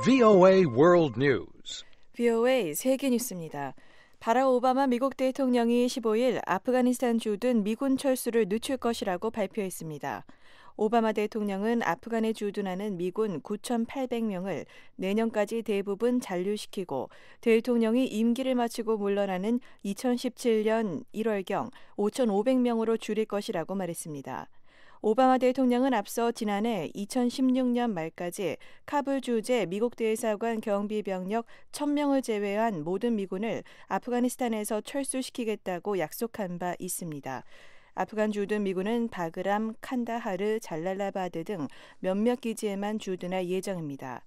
VOA World News. VOA 세계 뉴스입니다. 바라 오바마 미국 대통령이 15일 아프가니스탄 주둔 미군 철수를 늦출 것이라고 발표했습니다. 오바마 대통령은 아프간에 주둔하는 미군 9,800명을 내년까지 대부분 잔류시키고 대통령이 임기를 마치고 물러나는 2017년 1월경 5,500명으로 줄일 것이라고 말했습니다. 오바마 대통령은 앞서 지난해 2016년 말까지 카불 주재 미국 대사관 경비 병력 1000명을 제외한 모든 미군을 아프가니스탄에서 철수시키겠다고 약속한 바 있습니다. 아프간 주둔 미군은 바그람, 칸다하르, 잘랄라바드 등 몇몇 기지에만 주둔할 예정입니다.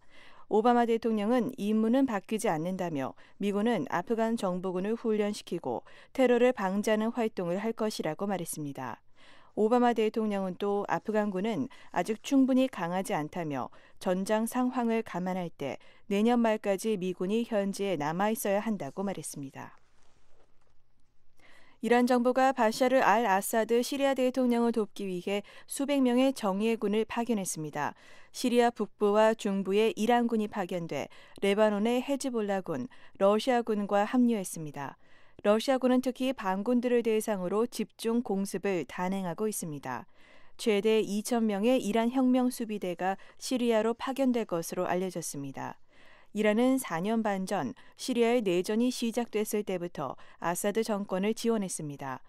오바마 대통령은 임무는 바뀌지 않는다며 미군은 아프간 정부군을 훈련시키고 테러를 방지하는 활동을 할 것이라고 말했습니다. 오바마 대통령은 또 아프간군은 아직 충분히 강하지 않다며 전장 상황을 감안할 때 내년 말까지 미군이 현지에 남아 있어야 한다고 말했습니다. 이란 정부가 바샤르 알 아사드 시리아 대통령을 돕기 위해 수백 명의 정예 군을 파견했습니다. 시리아 북부와 중부에 이란군이 파견돼 레바논의 헤즈볼라군, 러시아군과 합류했습니다. 러시아군은 특히 반군들을 대상으로 집중 공습을 단행하고 있습니다. 최대 2천명의 이란 혁명 수비대가 시리아로 파견될 것으로 알려졌습니다. 이란은 4년 반 전 시리아의 내전이 시작됐을 때부터 아사드 정권을 지원했습니다.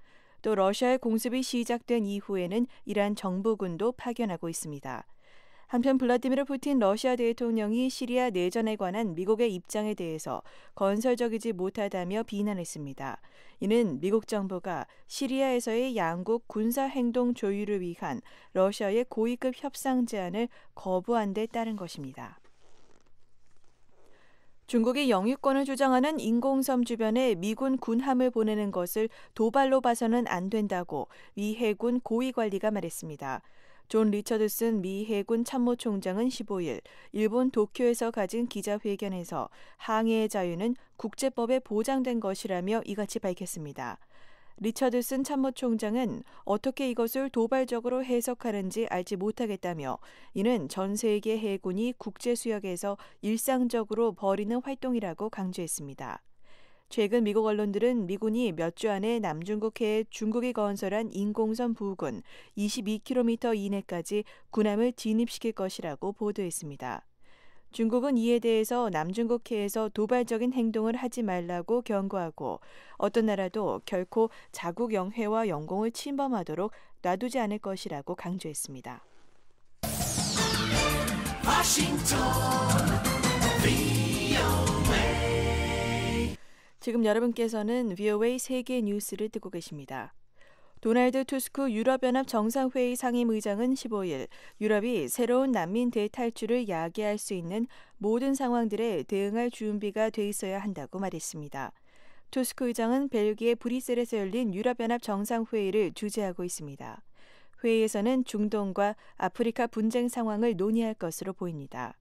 또 러시아의 공습이 시작된 이후에는 이란 정부군도 파견하고 있습니다. 한편 블라디미르 푸틴 러시아 대통령이 시리아 내전에 관한 미국의 입장에 대해서 건설적이지 못하다며 비난했습니다. 이는 미국 정부가 시리아에서의 양국 군사 행동 조율을 위한 러시아의 고위급 협상 제안을 거부한 데 따른 것입니다. 중국이 영유권을 주장하는 인공섬 주변에 미군 군함을 보내는 것을 도발로 봐서는 안 된다고 위 해군 고위 관리가 말했습니다. 존 리처드슨 미 해군 참모총장은 15일 일본 도쿄에서 가진 기자회견에서 항해의 자유는 국제법에 보장된 것이라며 이같이 밝혔습니다. 리처드슨 참모총장은 어떻게 이것을 도발적으로 해석하는지 알지 못하겠다며 이는 전 세계 해군이 국제수역에서 일상적으로 벌이는 활동이라고 강조했습니다. 최근 미국 언론들은 미군이 몇 주 안에 남중국해에 중국이 건설한 인공섬 부근 22km 이내까지 군함을 진입시킬 것이라고 보도했습니다. 중국은 이에 대해서 남중국해에서 도발적인 행동을 하지 말라고 경고하고 어떤 나라도 결코 자국 영해와 영공을 침범하도록 놔두지 않을 것이라고 강조했습니다. 지금 여러분께서는 VOA 세계 뉴스를 듣고 계십니다. 도널드 투스크 유럽연합 정상회의 상임의장은 15일 유럽이 새로운 난민 대탈출을 야기할 수 있는 모든 상황들에 대응할 준비가 돼 있어야 한다고 말했습니다. 투스크 의장은 벨기에 브뤼셀에서 열린 유럽연합 정상회의를 주재하고 있습니다. 회의에서는 중동과 아프리카 분쟁 상황을 논의할 것으로 보입니다.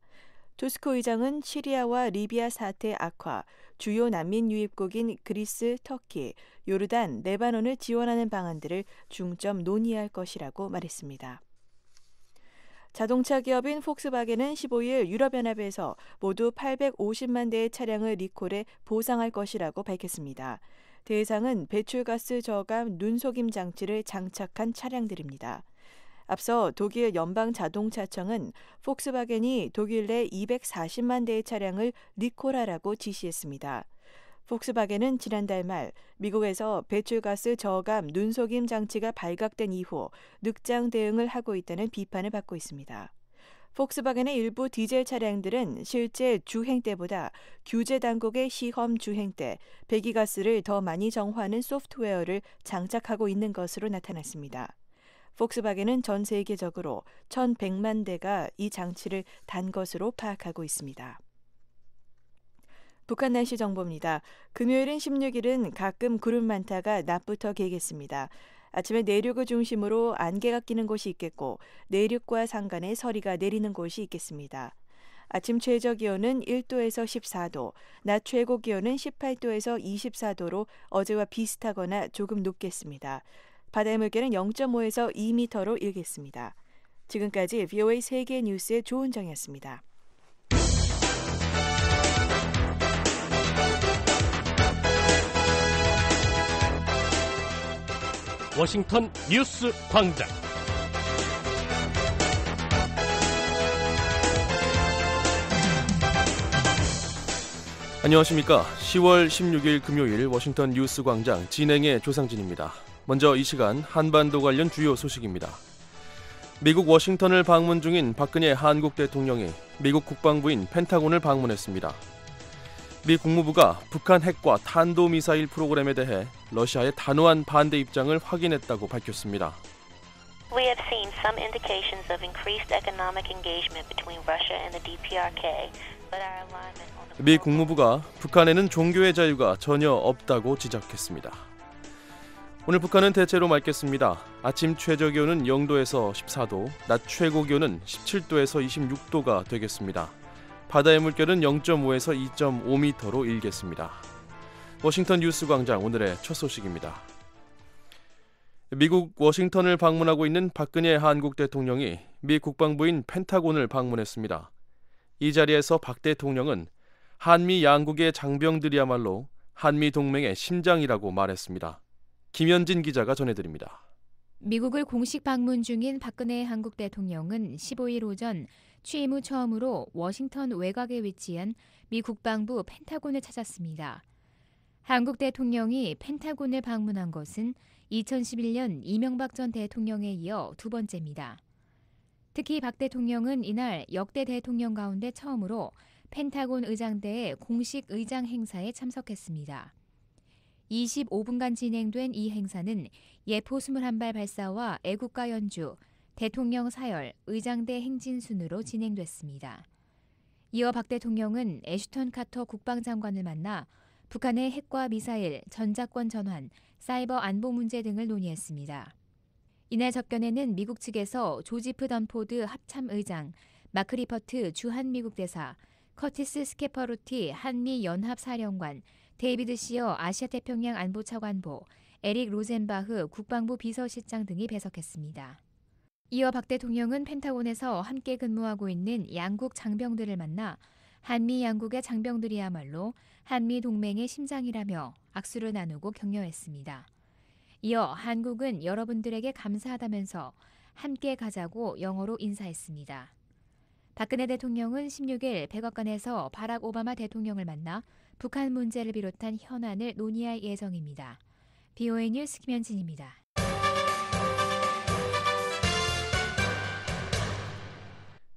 투스크 의장은 시리아와 리비아 사태 악화, 주요 난민 유입국인 그리스, 터키, 요르단, 네바논을 지원하는 방안들을 중점 논의할 것이라고 말했습니다. 자동차 기업인 폭스바겐은 15일 유럽연합에서 모두 850만 대의 차량을 리콜해 보상할 것이라고 밝혔습니다. 대상은 배출가스 저감 눈속임 장치를 장착한 차량들입니다. 앞서 독일 연방자동차청은 폭스바겐이 독일 내 240만 대의 차량을 리콜하라고 지시했습니다. 폭스바겐은 지난달 말 미국에서 배출가스 저감 눈속임 장치가 발각된 이후 늑장 대응을 하고 있다는 비판을 받고 있습니다. 폭스바겐의 일부 디젤 차량들은 실제 주행 때보다 규제 당국의 시험 주행 때 배기가스를 더 많이 정화하는 소프트웨어를 장착하고 있는 것으로 나타났습니다. 폭스바겐은 전 세계적으로 1,100만 대가 이 장치를 단 것으로 파악하고 있습니다. 북한 날씨 정보입니다. 금요일인 16일은 가끔 구름 많다가 낮부터 개겠습니다. 아침에 내륙을 중심으로 안개가 끼는 곳이 있겠고 내륙과 산간에 서리가 내리는 곳이 있겠습니다. 아침 최저 기온은 1도에서 14도, 낮 최고 기온은 18도에서 24도로 어제와 비슷하거나 조금 높겠습니다. 바다의 물결은 0.5에서 2m로 일겠습니다. 지금까지 VOA 세계 뉴스의 조은정이었습니다. 워싱턴 뉴스 광장. 안녕하십니까. 10월 16일 금요일 워싱턴 뉴스 광장 진행의 조상진입니다. 먼저 이 시간 한반도 관련 주요 소식입니다. 미국 워싱턴을 방문 중인 박근혜 한국 대통령이 미국 국방부인 펜타곤을 방문했습니다. 미 국무부가 북한 핵과 탄도미사일 프로그램에 대해 러시아의 단호한 반대 입장을 확인했다고 밝혔습니다. We have seen some indications of increased economic engagement between Russia and the DPRK, but our alignment on the 미 국무부가 북한에는 종교의 자유가 전혀 없다고 지적했습니다. 오늘 북한은 대체로 맑겠습니다. 아침 최저 기온은 0도에서 14도, 낮 최고 기온은 17도에서 26도가 되겠습니다. 바다의 물결은 0.5에서 2.5m로 일겠습니다. 워싱턴 뉴스 광장 오늘의 첫 소식입니다. 미국 워싱턴을 방문하고 있는 박근혜 한국 대통령이 미 국방부인 펜타곤을 방문했습니다. 이 자리에서 박 대통령은 한미 양국의 장병들이야말로 한미 동맹의 심장이라고 말했습니다. 김현진 기자가 전해드립니다. 미국을 공식 방문 중인 박근혜 한국 대통령은 15일 오전 취임 후 처음으로 워싱턴 외곽에 위치한 미 국방부 펜타곤을 찾았습니다. 한국 대통령이 펜타곤을 방문한 것은 2011년 이명박 전 대통령에 이어 두 번째입니다. 특히 박 대통령은 이날 역대 대통령 가운데 처음으로 펜타곤 의장대의 공식 의장 행사에 참석했습니다. 25분간 진행된 이 행사는 예포 21발 발사와 애국가 연주, 대통령 사열, 의장대 행진 순으로 진행됐습니다. 이어 박 대통령은 애슈턴 카터 국방장관을 만나 북한의 핵과 미사일, 전자권 전환, 사이버 안보 문제 등을 논의했습니다. 이날 접견에는 미국 측에서 조지프 던포드 합참 의장, 마크 리퍼트 주한 미국 대사, 커티스 스케퍼루티 한미 연합 사령관, 데이비드 시어 아시아 태평양 안보 차관보, 에릭 로젠바흐 국방부 비서실장 등이 배석했습니다. 이어 박 대통령은 펜타곤에서 함께 근무하고 있는 양국 장병들을 만나 한미 양국의 장병들이야말로 한미 동맹의 심장이라며 악수를 나누고 격려했습니다. 이어 한국은 여러분들에게 감사하다면서 함께 가자고 영어로 인사했습니다. 박근혜 대통령은 16일 백악관에서 바락 오바마 대통령을 만나 북한 문제를 비롯한 현안을 논의할 예정입니다. BOA 뉴스 김현진입니다.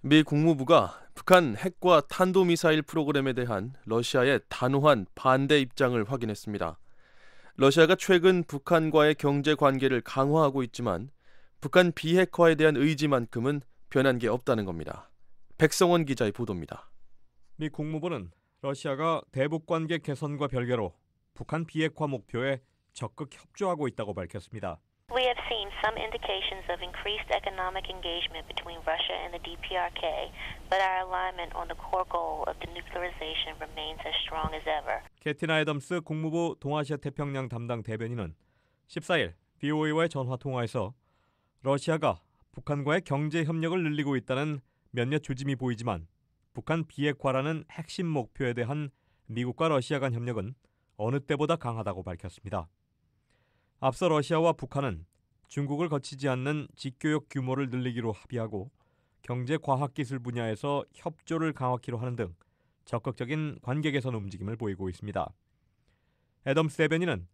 미 국무부가 북한 핵과 탄도미사일 프로그램에 대한 러시아의 단호한 반대 입장을 확인했습니다. 러시아가 최근 북한과의 경제 관계를 강화하고 있지만 북한 비핵화에 대한 의지만큼은 변한 게 없다는 겁니다. 백성원 기자의 보도입니다. 미 국무부는 러시아가 대북 관계 개선과 별개로 북한 비핵화 목표에 적극 협조하고 있다고 밝혔습니다. We have seen some indications of increased economic engagement between Russia and the DPRK, but our alignment on the core goal of denuclearization remains as strong as ever. 캐티나 애덤스 국무부 동아시아 태평양 담당 대변인은 14일 BOA와의 전화 통화에서 러시아가 북한과의 경제 협력을 늘리고 있다는 몇몇 조짐이 보이지만 북한 비핵화라는 핵심 목표에 대한 미국과 러시아 간 협력은 어느 때보다 강하다고 밝혔습니다. 앞서 러시아와 북한은 중국을 거치지 않는 직교역 규모를 늘리기로 합의하고 경제 과학기술 분야에서 협조를 강화키로 하는 등 적극적인 관계 개선 움직임을 보이고 있습니다. 애덤 세벤이는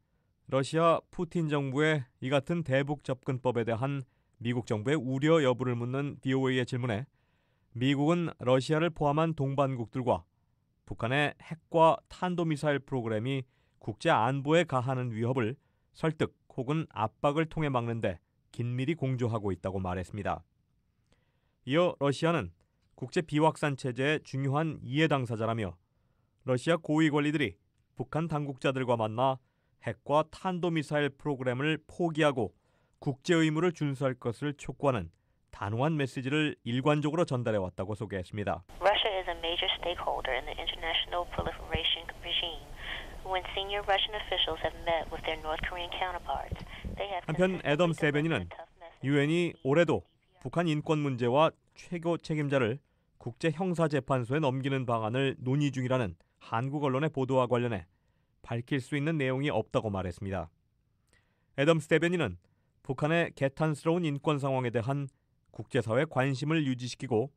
러시아 푸틴 정부의 이 같은 대북 접근법에 대한 미국 정부의 우려 여부를 묻는 BOA의 질문에 미국은 러시아를 포함한 동반국들과 북한의 핵과 탄도미사일 프로그램이 국제 안보에 가하는 위협을 설득 혹은 압박을 통해 막는데 긴밀히 공조하고 있다고 말했습니다. 이어 러시아는 국제 비확산 체제의 중요한 이해 당사자라며 러시아 고위 관리들이 북한 당국자들과 만나 핵과 탄도미사일 프로그램을 포기하고 국제 의무를 준수할 것을 촉구하는 단호한 메시지를 일관적으로 전달해 왔다고 소개했습니다. Russia is a major stakeholder in the international proliferation regime. When senior Russian officials have met with their North Korean counterparts, they have 한편 애덤 세벤이는 유엔이 올해도 북한 인권 문제와 최고 책임자를 국제 형사 재판소에 넘기는 방안을 논의 중이라는 한국 언론의 보도와 관련해 밝힐 수 있는 내용이 없다고 말했습니다. 애덤 스테벤이는 북한의 개탄스러운 인권 상황에 대한 국제사회 관심을 유지시키고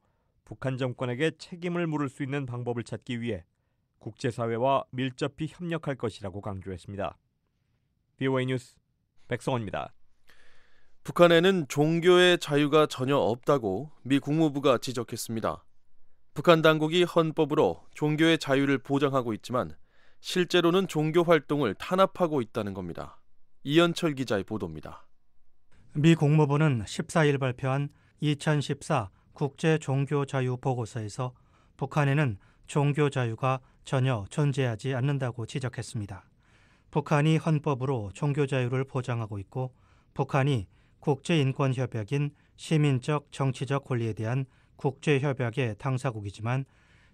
북한 정권에게 책임을 물을 수 있는 방법을 찾기 위해 국제사회와 밀접히 협력할 것이라고 강조했습니다. BOA 뉴스 백성원입니다. 북한에는 종교의 자유가 전혀 없다고 미 국무부가 지적했습니다. 북한 당국이 헌법으로 종교의 자유를 보장하고 있지만 실제로는 종교 활동을 탄압하고 있다는 겁니다. 이현철 기자의 보도입니다. 미 국무부는 14일 발표한 2014 국제 종교 자유 보고서에서 북한에는 종교 자유가 전혀 존재하지 않는다고 지적했습니다. 북한이 헌법으로 종교 자유를 보장하고 있고 북한이 국제인권협약인 시민적 정치적 권리에 대한 국제협약의 당사국이지만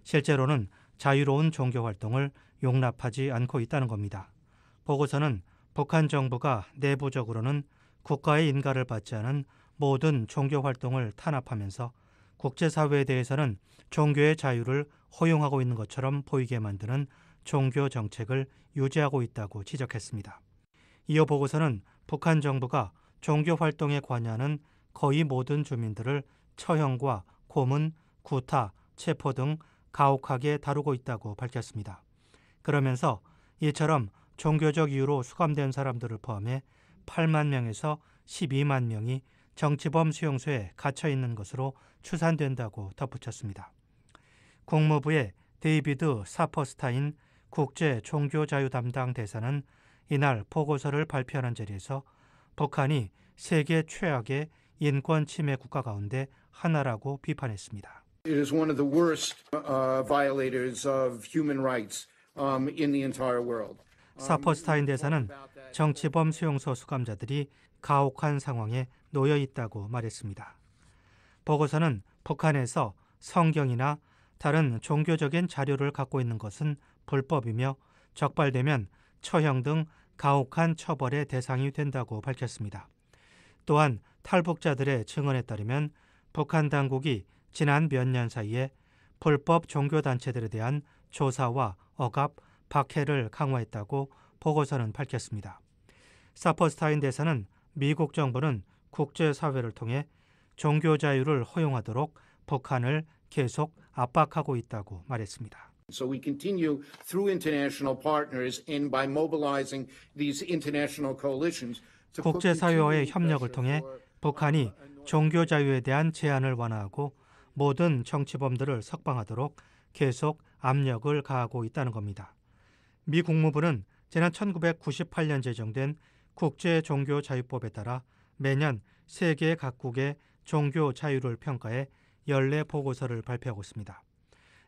실제로는 자유로운 종교 활동을 용납하지 않고 있다는 겁니다. 보고서는 북한 정부가 내부적으로는 국가의 인가를 받지 않은 모든 종교 활동을 탄압하면서 국제사회에 대해서는 종교의 자유를 허용하고 있는 것처럼 보이게 만드는 종교 정책을 유지하고 있다고 지적했습니다. 이어 보고서는 북한 정부가 종교 활동에 관여하는 거의 모든 주민들을 처형과 고문, 구타, 체포 등 가혹하게 다루고 있다고 밝혔습니다. 그러면서 이처럼 종교적 이유로 수감된 사람들을 포함해 8만 명에서 12만 명이 정치범 수용소에 갇혀 있는 것으로 추산된다고 덧붙였습니다. 국무부의 데이비드 사퍼스타인 국제 종교 자유 담당 대사는 이날 보고서를 발표하는 자리에서 북한이 세계 최악의 인권 침해 국가 가운데 하나라고 비판했습니다. It is one of the worst uh, violators of human rights um, in the entire world. Um, 사퍼스타인 대사는 uh, 정치범 수용소 수감자들이 가혹한 상황에 놓여 있다고 말했습니다. 보고서는 북한에서 성경이나 다른 종교적인 자료를 갖고 있는 것은 불법이며 적발되면 처형 등 가혹한 처벌의 대상이 된다고 밝혔습니다. 또한 탈북자들의 증언에 따르면 북한 당국이 지난 몇 년 사이에 불법 종교단체들에 대한 조사와 억압, 박해를 강화했다고 보고서는 밝혔습니다. 사퍼스타인 대사는 미국 정부는 국제사회를 통해 종교 자유를 허용하도록 북한을 계속 압박하고 있다고 말했습니다. So we continue through international partners and by mobilizing these international coalitions. 국제사회와의 협력을 통해 북한이 종교 자유에 대한 제한을 완화하고 모든 정치범들을 석방하도록 계속 압력을 가하고 있다는 겁니다. 미 국무부는 지난 1998년 제정된 국제종교자유법에 따라 매년 세계 각국의 종교 자유를 평가해 연례 보고서를 발표하고 있습니다.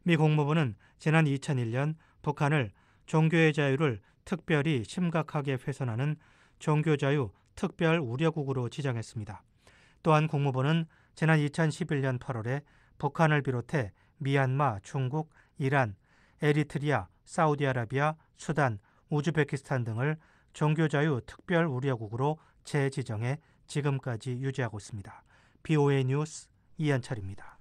미 국무부는 지난 2001년 북한을 종교의 자유를 특별히 심각하게 훼손하는 종교 자유 특별 우려국으로 지정했습니다. 또한 국무부는 지난 2011년 8월에 북한을 비롯해 미얀마, 중국, 이란, 에리트리아, 사우디아라비아, 수단, 우즈베키스탄 등을 종교자유 특별 우려국으로 재지정해 지금까지 유지하고 있습니다. BOA 뉴스 이한철입니다.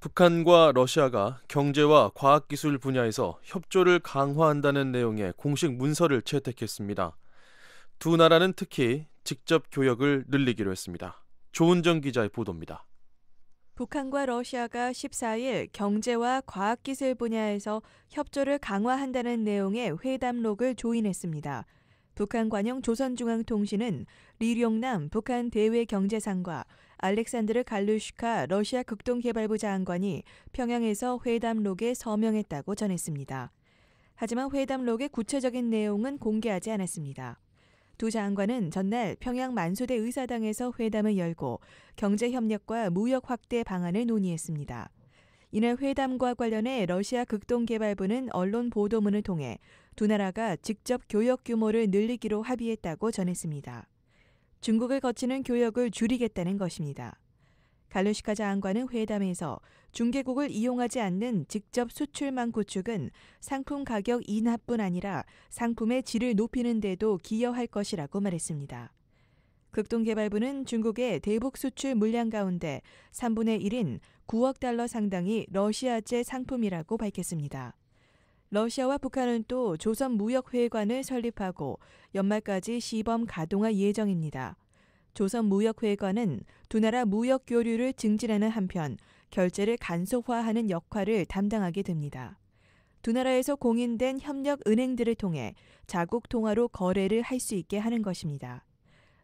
북한과 러시아가 경제와 과학기술 분야에서 협조를 강화한다는 내용의 공식 문서를 채택했습니다. 두 나라는 특히 직접 교역을 늘리기로 했습니다. 조은정 기자의 보도입니다. 북한과 러시아가 14일 경제와 과학기술 분야에서 협조를 강화한다는 내용의 회담록을 조인했습니다. 북한 관영 조선중앙통신은 리룡남 북한 대외경제상과 알렉산드르 갈루슈카 러시아 극동개발부 장관이 평양에서 회담록에 서명했다고 전했습니다. 하지만 회담록의 구체적인 내용은 공개하지 않았습니다. 두 장관은 전날 평양 만수대 의사당에서 회담을 열고 경제협력과 무역 확대 방안을 논의했습니다. 이날 회담과 관련해 러시아 극동개발부는 언론 보도문을 통해 두 나라가 직접 교역 규모를 늘리기로 합의했다고 전했습니다. 중국을 거치는 교역을 줄이겠다는 것입니다. 갈루시카 장관은 회담에서 중개국을 이용하지 않는 직접 수출망 구축은 상품 가격 인하뿐 아니라 상품의 질을 높이는 데도 기여할 것이라고 말했습니다. 극동개발부는 중국의 대북 수출 물량 가운데 3분의 1인 9억 달러 상당이 러시아제 상품이라고 밝혔습니다. 러시아와 북한은 또 조선 무역회관을 설립하고 연말까지 시범 가동할 예정입니다. 조선 무역회관은 두 나라 무역 교류를 증진하는 한편 결제를 간소화하는 역할을 담당하게 됩니다. 두 나라에서 공인된 협력 은행들을 통해 자국 통화로 거래를 할 수 있게 하는 것입니다.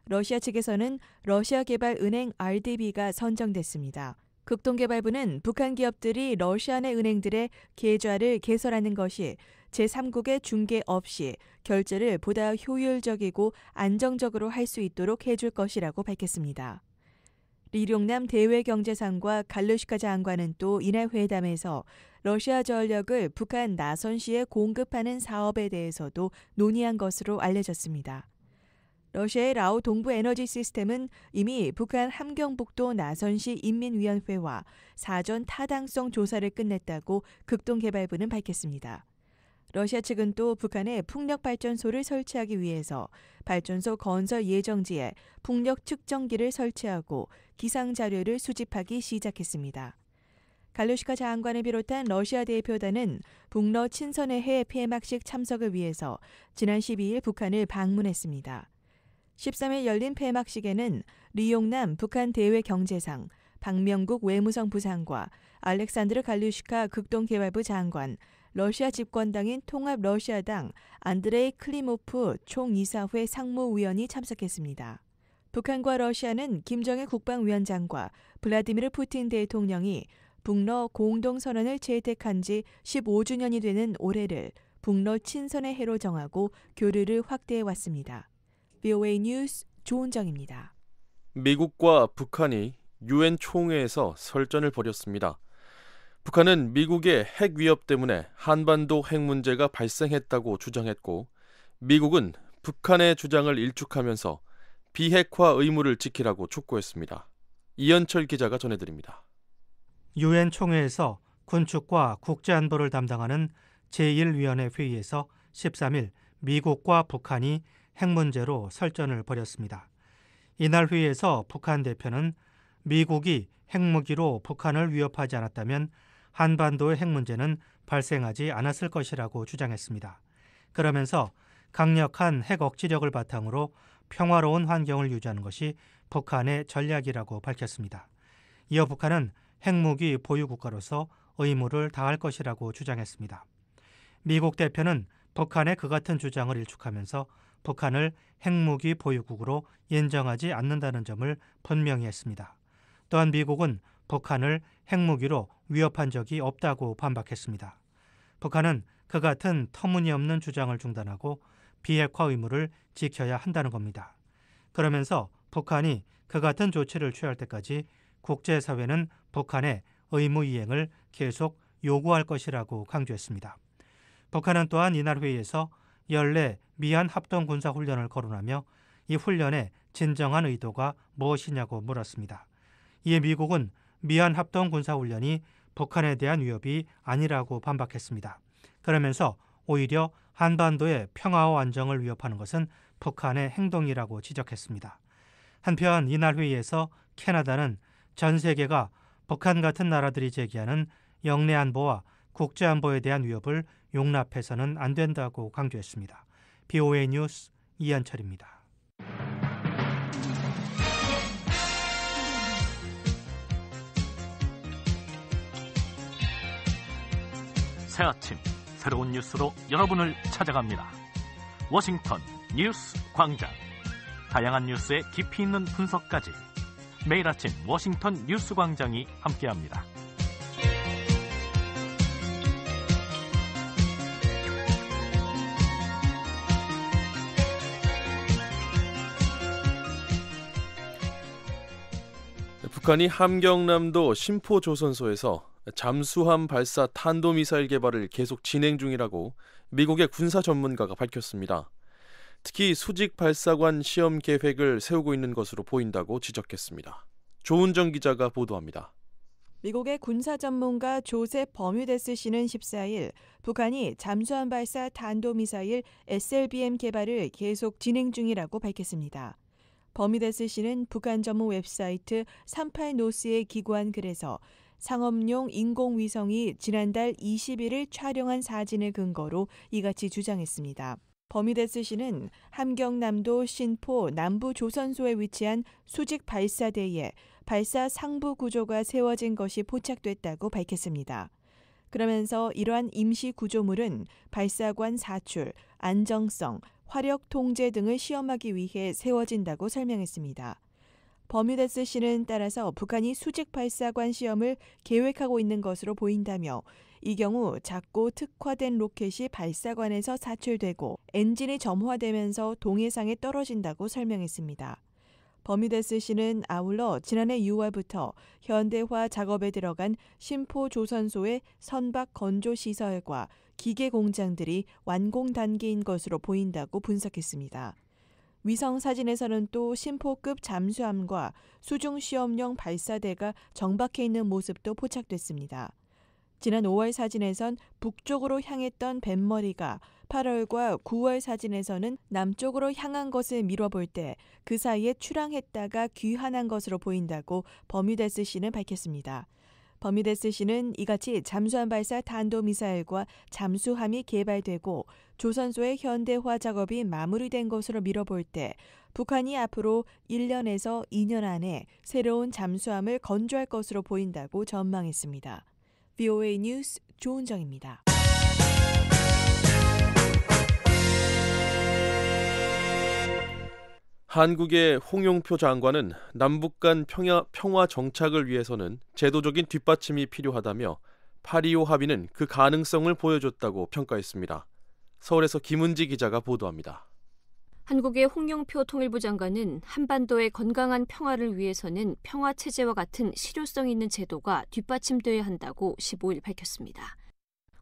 러시아 측에서는 러시아 개발 은행 RDB가 선정됐습니다. 극동개발부는 북한 기업들이 러시아 내 은행들의 계좌를 개설하는 것이 제3국의 중개 없이 결제를 보다 효율적이고 안정적으로 할 수 있도록 해줄 것이라고 밝혔습니다. 리룡남 대외경제상과 갈루시카 장관은 또 이날 회담에서 러시아 전력을 북한 나선시에 공급하는 사업에 대해서도 논의한 것으로 알려졌습니다. 러시아의 라오 동부 에너지 시스템은 이미 북한 함경북도 나선시 인민위원회와 사전 타당성 조사를 끝냈다고 극동개발부는 밝혔습니다. 러시아 측은 또 북한에 풍력 발전소를 설치하기 위해서 발전소 건설 예정지에 풍력 측정기를 설치하고 기상 자료를 수집하기 시작했습니다. 갈루시카 장관을 비롯한 러시아 대표단은 북러 친선의 해 폐막식 참석을 위해서 지난 12일 북한을 방문했습니다. 13일 열린 폐막식에는 리용남 북한 대외 경제상, 박명국 외무성 부상과 알렉산드르 갈류시카 극동개발부 장관, 러시아 집권당인 통합 러시아당 안드레이 클리모프 총이사회 상무위원이 참석했습니다. 북한과 러시아는 김정일 국방위원장과 블라디미르 푸틴 대통령이 북러 공동선언을 채택한 지 15주년이 되는 올해를 북러 친선의 해로 정하고 교류를 확대해 왔습니다. BOA 뉴스 조은정입니다. 미국과 북한이 유엔 총회에서 설전을 벌였습니다. 북한은 미국의 핵 위협 때문에 한반도 핵 문제가 발생했다고 주장했고 미국은 북한의 주장을 일축하면서 비핵화 의무를 지키라고 촉구했습니다. 이현철 기자가 전해드립니다. 유엔 총회에서 군축과 국제안보를 담당하는 제1위원회 회의에서 13일 미국과 북한이 핵 문제로 설전을 벌였습니다. 이날 회의에서 북한 대표는 미국이 핵무기로 북한을 위협하지 않았다면 한반도의 핵 문제는 발생하지 않았을 것이라고 주장했습니다. 그러면서 강력한 핵 억지력을 바탕으로 평화로운 환경을 유지하는 것이 북한의 전략이라고 밝혔습니다. 이어 북한은 핵무기 보유국가로서 의무를 다할 것이라고 주장했습니다. 미국 대표는 북한의 그 같은 주장을 일축하면서 북한을 핵무기 보유국으로 인정하지 않는다는 점을 분명히 했습니다. 또한 미국은 북한을 핵무기로 위협한 적이 없다고 반박했습니다. 북한은 그 같은 터무니없는 주장을 중단하고 비핵화 의무를 지켜야 한다는 겁니다. 그러면서 북한이 그 같은 조치를 취할 때까지 국제사회는 북한의 의무 이행을 계속 요구할 것이라고 강조했습니다. 북한은 또한 이날 회의에서 연례 미안 합동 군사 훈련을 거론하며 이 훈련의 진정한 의도가 무엇이냐고 물었습니다. 이에 미국은 미한 합동 군사 훈련이 북한에 대한 위협이 아니라고 반박했습니다. 그러면서 오히려 한반도의 평화와 안정을 위협하는 것은 북한의 행동이라고 지적했습니다. 한편 이날 회의에서 캐나다는 전 세계가 북한 같은 나라들이 제기하는 영내 안보와 국제 안보에 대한 위협을 용납해서는 안 된다고 강조했습니다. BOA 뉴스 이한철입니다. 새 아침 새로운 뉴스로 여러분을 찾아갑니다. 워싱턴 뉴스 광장 다양한 뉴스에 깊이 있는 분석까지 매일 아침 워싱턴 뉴스 광장이 함께합니다. 북한이 함경남도 심포조선소에서 잠수함 발사 탄도미사일 개발을 계속 진행 중이라고 미국의 군사 전문가가 밝혔습니다. 특히 수직 발사관 시험 계획을 세우고 있는 것으로 보인다고 지적했습니다. 조은정 기자가 보도합니다. 미국의 군사 전문가 조셉 버뮤데스 씨는 14일 북한이 잠수함 발사 탄도미사일 SLBM 개발을 계속 진행 중이라고 밝혔습니다. 버미다스 씨는 북한 전문 웹사이트 3 8노스에 기고한 글에서 상업용 인공위성이 지난달 21일 촬영한 사진을 근거로 이같이 주장했습니다. 버미데스 씨는 함경남도 신포 남부 조선소에 위치한 수직 발사대에 발사 상부 구조가 세워진 것이 포착됐다고 밝혔습니다. 그러면서 이러한 임시 구조물은 발사관 사출, 안정성, 화력 통제 등을 시험하기 위해 세워진다고 설명했습니다. 버뮤데스 씨는 따라서 북한이 수직 발사관 시험을 계획하고 있는 것으로 보인다며 이 경우 작고 특화된 로켓이 발사관에서 사출되고 엔진이 점화되면서 동해상에 떨어진다고 설명했습니다. 버뮤데스 씨는 아울러 지난해 6월부터 현대화 작업에 들어간 심포조선소의 선박 건조 시설과 기계 공장들이 완공 단계인 것으로 보인다고 분석했습니다. 위성 사진에서는 또 심포급 잠수함과 수중 시험용 발사대가 정박해 있는 모습도 포착됐습니다. 지난 5월 사진에선 북쪽으로 향했던 뱃머리가 8월과 9월 사진에서는 남쪽으로 향한 것을 미뤄볼 때 그 사이에 출항했다가 귀환한 것으로 보인다고 버뮤데스 씨는 밝혔습니다. 버미데스 씨는 이같이 잠수함 발사 탄도미사일과 잠수함이 개발되고 조선소의 현대화 작업이 마무리된 것으로 미뤄볼 때 북한이 앞으로 1년에서 2년 안에 새로운 잠수함을 건조할 것으로 보인다고 전망했습니다. VOA 뉴스 조은정입니다. 한국의 홍용표 장관은 남북 간 평야, 평화 정착을 위해서는 제도적인 뒷받침이 필요하다며 파리오 합의는 그 가능성을 보여줬다고 평가했습니다. 서울에서 김은지 기자가 보도합니다. 한국의 홍영표 통일부 장관은 한반도의 건강한 평화를 위해서는 평화 체제와 같은 실효성 있는 제도가 뒷받침돼야 한다고 15일 밝혔습니다.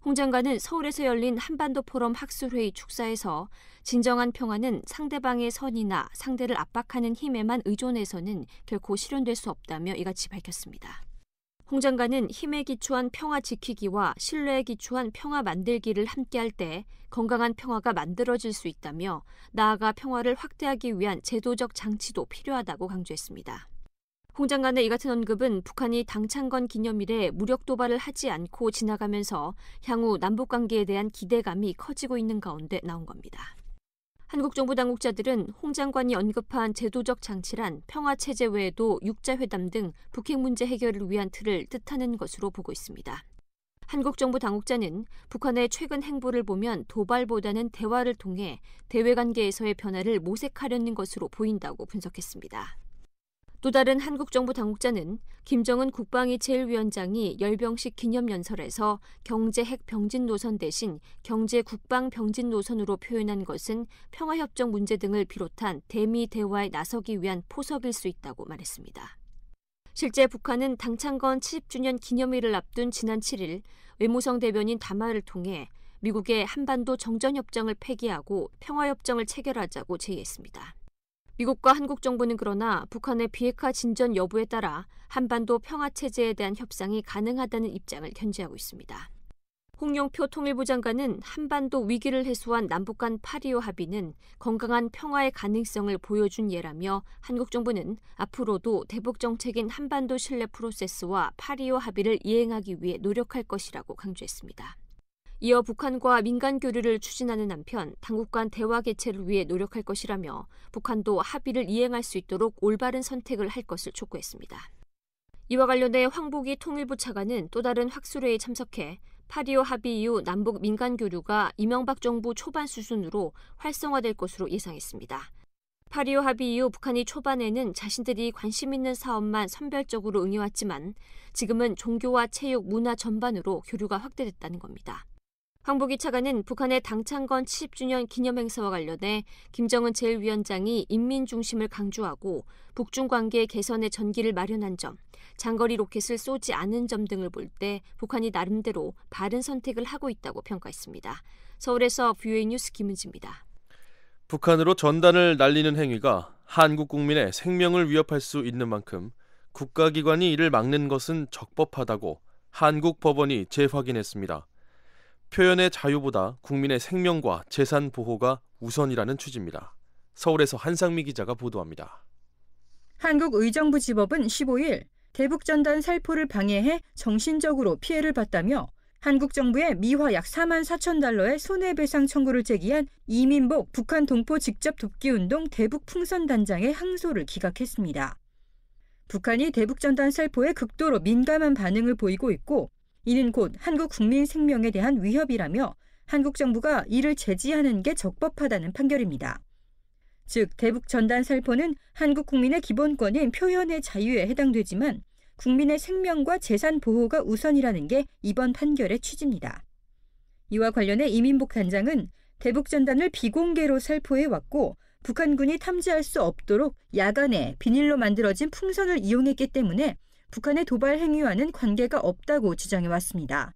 홍 장관은 서울에서 열린 한반도 포럼 학술회의 축사에서 진정한 평화는 상대방의 선이나 상대를 압박하는 힘에만 의존해서는 결코 실현될 수 없다며 이같이 밝혔습니다. 홍 장관은 힘에 기초한 평화 지키기와 신뢰에 기초한 평화 만들기를 함께할 때 건강한 평화가 만들어질 수 있다며 나아가 평화를 확대하기 위한 제도적 장치도 필요하다고 강조했습니다. 홍장관의 이 같은 언급은 북한이 당창건 기념일에 무력 도발을 하지 않고 지나가면서 향후 남북 관계에 대한 기대감이 커지고 있는 가운데 나온 겁니다. 한국 정부 당국자들은 홍 장관이 언급한 제도적 장치란 평화 체제 외에도 육자 회담 등 북핵 문제 해결을 위한 틀을 뜻하는 것으로 보고 있습니다. 한국 정부 당국자는 북한의 최근 행보를 보면 도발보다는 대화를 통해 대외 관계에서의 변화를 모색하려는 것으로 보인다고 분석했습니다. 또 다른 한국 정부 당국자는 김정은 국방위 제1위원장이 열병식 기념연설에서 경제 핵 병진 노선 대신 경제 국방 병진 노선으로 표현한 것은 평화협정 문제 등을 비롯한 대미 대화에 나서기 위한 포석일 수 있다고 말했습니다. 실제 북한은 당창건 70주년 기념일을 앞둔 지난 7일 외무성 대변인 담화를 통해 미국의 한반도 정전협정을 폐기하고 평화협정을 체결하자고 제의했습니다. 미국과 한국 정부는 그러나 북한의 비핵화 진전 여부에 따라 한반도 평화 체제에 대한 협상이 가능하다는 입장을 견지하고 있습니다. 홍영표 통일부 장관은 한반도 위기를 해소한 남북 간 파리오 합의는 건강한 평화의 가능성을 보여준 예라며 한국 정부는 앞으로도 대북 정책인 한반도 신뢰 프로세스와 파리오 합의를 이행하기 위해 노력할 것이라고 강조했습니다. 이어 북한과 민간 교류를 추진하는 한편 당국 간 대화 개최를 위해 노력할 것이라며 북한도 합의를 이행할 수 있도록 올바른 선택을 할 것을 촉구했습니다. 이와 관련해 황복이 통일부 차관은 또 다른 학술회에 참석해 파리오 합의 이후 남북 민간 교류가 이명박 정부 초반 수준으로 활성화될 것으로 예상했습니다. 파리오 합의 이후 북한이 초반에는 자신들이 관심 있는 사업만 선별적으로 응해왔지만 지금은 종교와 체육, 문화 전반으로 교류가 확대됐다는 겁니다. 황복희 차관은 북한의 당창건 70주년 기념 행사와 관련해 김정은 제1위원장이 인민 중심을 강조하고 북중 관계 개선의 전기를 마련한 점, 장거리 로켓을 쏘지 않은 점 등을 볼 때 북한이 나름대로 바른 선택을 하고 있다고 평가했습니다. 서울에서 뷰웨이 뉴스 김은지입니다. 북한으로 전단을 날리는 행위가 한국 국민의 생명을 위협할 수 있는 만큼 국가기관이 이를 막는 것은 적법하다고 한국 법원이 재확인했습니다. 표현의 자유보다 국민의 생명과 재산 보호가 우선이라는 취지입니다. 서울에서 한상미 기자가 보도합니다. 한국의정부 지법은 15일 대북전단 살포를 방해해 정신적으로 피해를 봤다며 한국 정부에 미화 약 4만 4천 달러의 손해배상 청구를 제기한 이민복 북한 동포 직접 돕기운동 대북 풍선단장의 항소를 기각했습니다. 북한이 대북전단 살포에 극도로 민감한 반응을 보이고 있고 이는 곧 한국 국민 생명에 대한 위협이라며 한국 정부가 이를 제지하는 게 적법하다는 판결입니다. 즉, 대북 전단 살포는 한국 국민의 기본권인 표현의 자유에 해당되지만 국민의 생명과 재산 보호가 우선이라는 게 이번 판결의 취지입니다. 이와 관련해 이민복 단장은 대북 전단을 비공개로 살포해 왔고 북한군이 탐지할 수 없도록 야간에 비닐로 만들어진 풍선을 이용했기 때문에 북한의 도발 행위와는 관계가 없다고 주장해 왔습니다.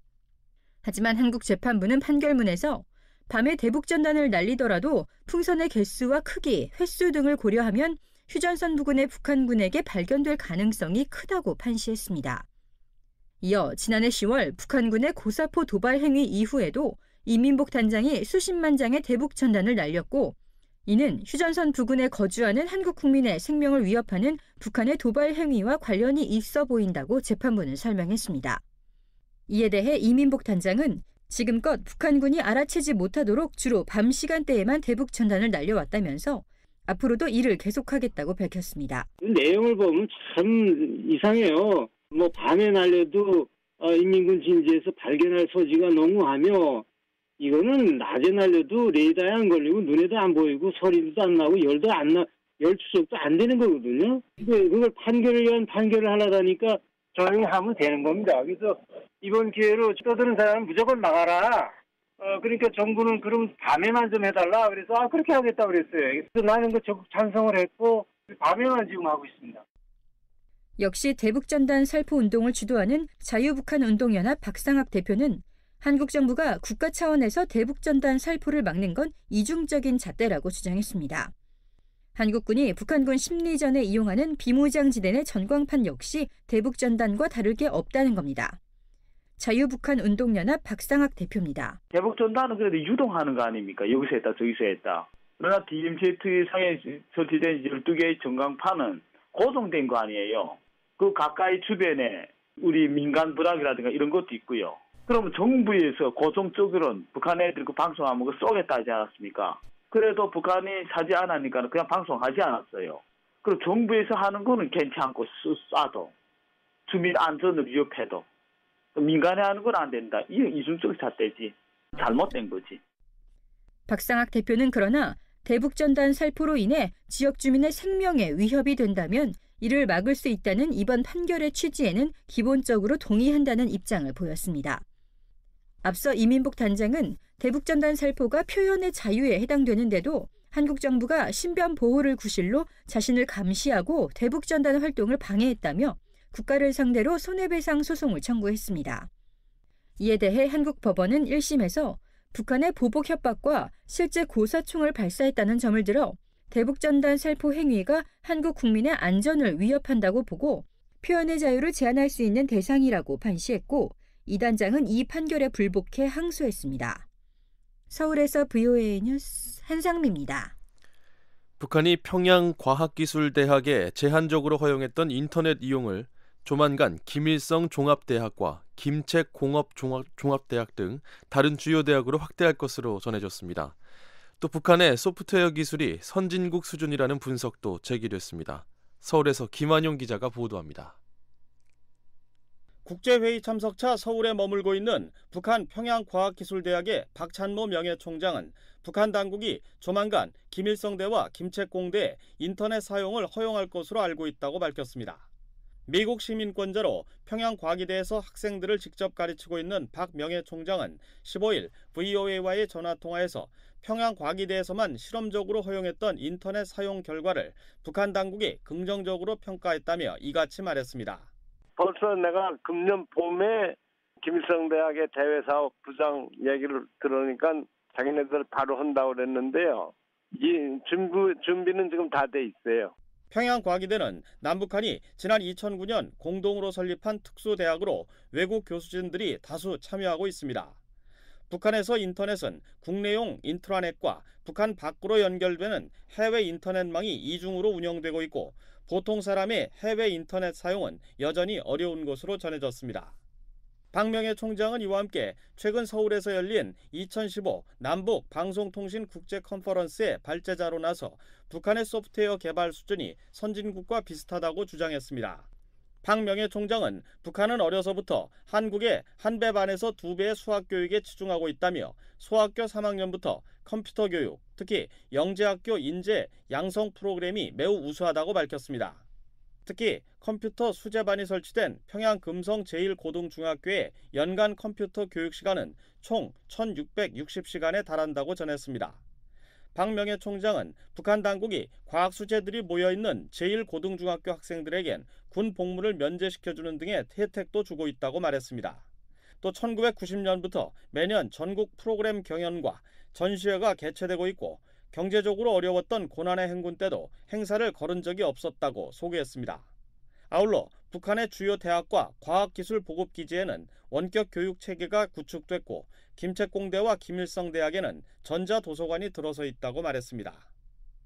하지만 한국 재판부는 판결문에서 밤에 대북 전단을 날리더라도 풍선의 개수와 크기, 횟수 등을 고려하면 휴전선 부근의 북한군에게 발견될 가능성이 크다고 판시했습니다. 이어 지난해 10월 북한군의 고사포 도발 행위 이후에도 이민복 단장이 수십만 장의 대북 전단을 날렸고 이는 휴전선 부근에 거주하는 한국 국민의 생명을 위협하는 북한의 도발 행위와 관련이 있어 보인다고 재판부는 설명했습니다. 이에 대해 이민복 단장은 지금껏 북한군이 알아채지 못하도록 주로 밤 시간대에만 대북 전단을 날려왔다면서 앞으로도 이를 계속하겠다고 밝혔습니다. 내용을 보면 참 이상해요. 뭐 밤에 날려도 어, 인민군 진지에서 발견할 소지가 너무하며 이거는 낮에 날려도 레이더에 안 걸리고 눈에도 안 보이고 소리도 안 나고 열도 안 나, 열 추적도 안 되는 거거든요. 그걸 판결을 위한 판결을 하려다니까 조용히 하면 되는 겁니다. 그래서 이번 기회로 떠드는 사람은 무조건 나가라. 어, 그러니까 정부는 그럼 밤에만 좀 해달라. 그래서 아, 그렇게 하겠다 그랬어요. 그래서 나는 그 적극 찬성을 했고 밤에만 지금 하고 있습니다. 역시 대북전단 살포 운동을 주도하는 자유북한 운동연합 박상학 대표는 한국 정부가 국가 차원에서 대북전단 살포를 막는 건 이중적인 잣대라고 주장했습니다. 한국군이 북한군 심리전에 이용하는 비무장지대 내 전광판 역시 대북전단과 다를 게 없다는 겁니다. 자유북한 운동연합 박상학 대표입니다. 대북전단은 그래도 유동하는 거 아닙니까? 여기서 했다 저기서 했다. 그러나 DMZ 상에 설치된 12개의 전광판은 고정된 거 아니에요. 그 가까이 주변에 우리 민간 부락이라든가 이런 것도 있고요. 그러면 정부에서 고정적으로는 북한 애들 그 방송하면 거 쏘겠다 하지 않았습니까? 그래도 북한이 사지 않으니까 그냥 방송하지 않았어요. 그리 정부에서 하는 거는 괜찮고 쏴도 주민 안전을 위협해도 민간에 하는 건 안 된다. 이게 이중적 사태지. 잘못된 거지. 박상학 대표는 그러나 대북전단 살포로 인해 지역 주민의 생명에 위협이 된다면 이를 막을 수 있다는 이번 판결의 취지에는 기본적으로 동의한다는 입장을 보였습니다. 앞서 이민복 단장은 대북전단 살포가 표현의 자유에 해당되는데도 한국 정부가 신변 보호를 구실로 자신을 감시하고 대북전단 활동을 방해했다며 국가를 상대로 손해배상 소송을 청구했습니다. 이에 대해 한국 법원은 1심에서 북한의 보복 협박과 실제 고사총을 발사했다는 점을 들어 대북전단 살포 행위가 한국 국민의 안전을 위협한다고 보고 표현의 자유를 제한할 수 있는 대상이라고 판시했고 이 단장은 이 판결에 불복해 항소했습니다. 서울에서 VOA 뉴스 한상미입니다. 북한이 평양 과학기술대학에 제한적으로 허용했던 인터넷 이용을 조만간 김일성 종합대학과 김책 공업 종합, 대학등 다른 주요 대학으로 확대할 것으로 전해졌습니다. 또 북한의 소프트웨어 기술이 선진국 수준이라는 분석도 제기됐습니다. 서울에서 김한용 기자가 보도합니다. 국제회의 참석차 서울에 머물고 있는 북한 평양과학기술대학의 박찬모 명예총장은 북한 당국이 조만간 김일성대와 김책공대의 인터넷 사용을 허용할 것으로 알고 있다고 밝혔습니다. 미국 시민권자로 평양과기대에서 학생들을 직접 가르치고 있는 박 명예총장은 15일 VOA와의 전화통화에서 평양과기대에서만 실험적으로 허용했던 인터넷 사용 결과를 북한 당국이 긍정적으로 평가했다며 이같이 말했습니다. 벌써 내가 금년 봄에 김일성 대학의 대외 사업 부장 얘기를 들으니까 자기네들 바로 한다고 그랬는데요. 이 준비, 준비는 지금 다 돼 있어요. 평양과기대는 남북한이 지난 2009년 공동으로 설립한 특수대학으로 외국 교수진들이 다수 참여하고 있습니다. 북한에서 인터넷은 국내용 인트라넷과 북한 밖으로 연결되는 해외 인터넷망이 이중으로 운영되고 있고 보통 사람의 해외 인터넷 사용은 여전히 어려운 것으로 전해졌습니다. 박명혜 총장은 이와 함께 최근 서울에서 열린 2015 남북 방송통신 국제 컨퍼런스의 발제자로 나서 북한의 소프트웨어 개발 수준이 선진국과 비슷하다고 주장했습니다. 박명예 총장은 북한은 어려서부터 한국의 한 배 반에서 두 배의 수학 교육에 치중하고 있다며 소학교 3학년부터 컴퓨터 교육, 특히 영재학교 인재 양성 프로그램이 매우 우수하다고 밝혔습니다. 특히 컴퓨터 수제반이 설치된 평양 금성 제1고등중학교의 연간 컴퓨터 교육 시간은 총 1660시간에 달한다고 전했습니다. 박명혜 총장은 북한 당국이 과학 수재들이 모여 있는 제1고등중학교 학생들에겐 군 복무를 면제시켜주는 등의 혜택도 주고 있다고 말했습니다. 또 1990년부터 매년 전국 프로그램 경연과 전시회가 개최되고 있고 경제적으로 어려웠던 고난의 행군 때도 행사를 거른 적이 없었다고 소개했습니다. 아울러 북한의 주요 대학과 과학기술 보급기지에는 원격 교육 체계가 구축됐고 김책공대와 김일성 대학에는 전자도서관이 들어서 있다고 말했습니다.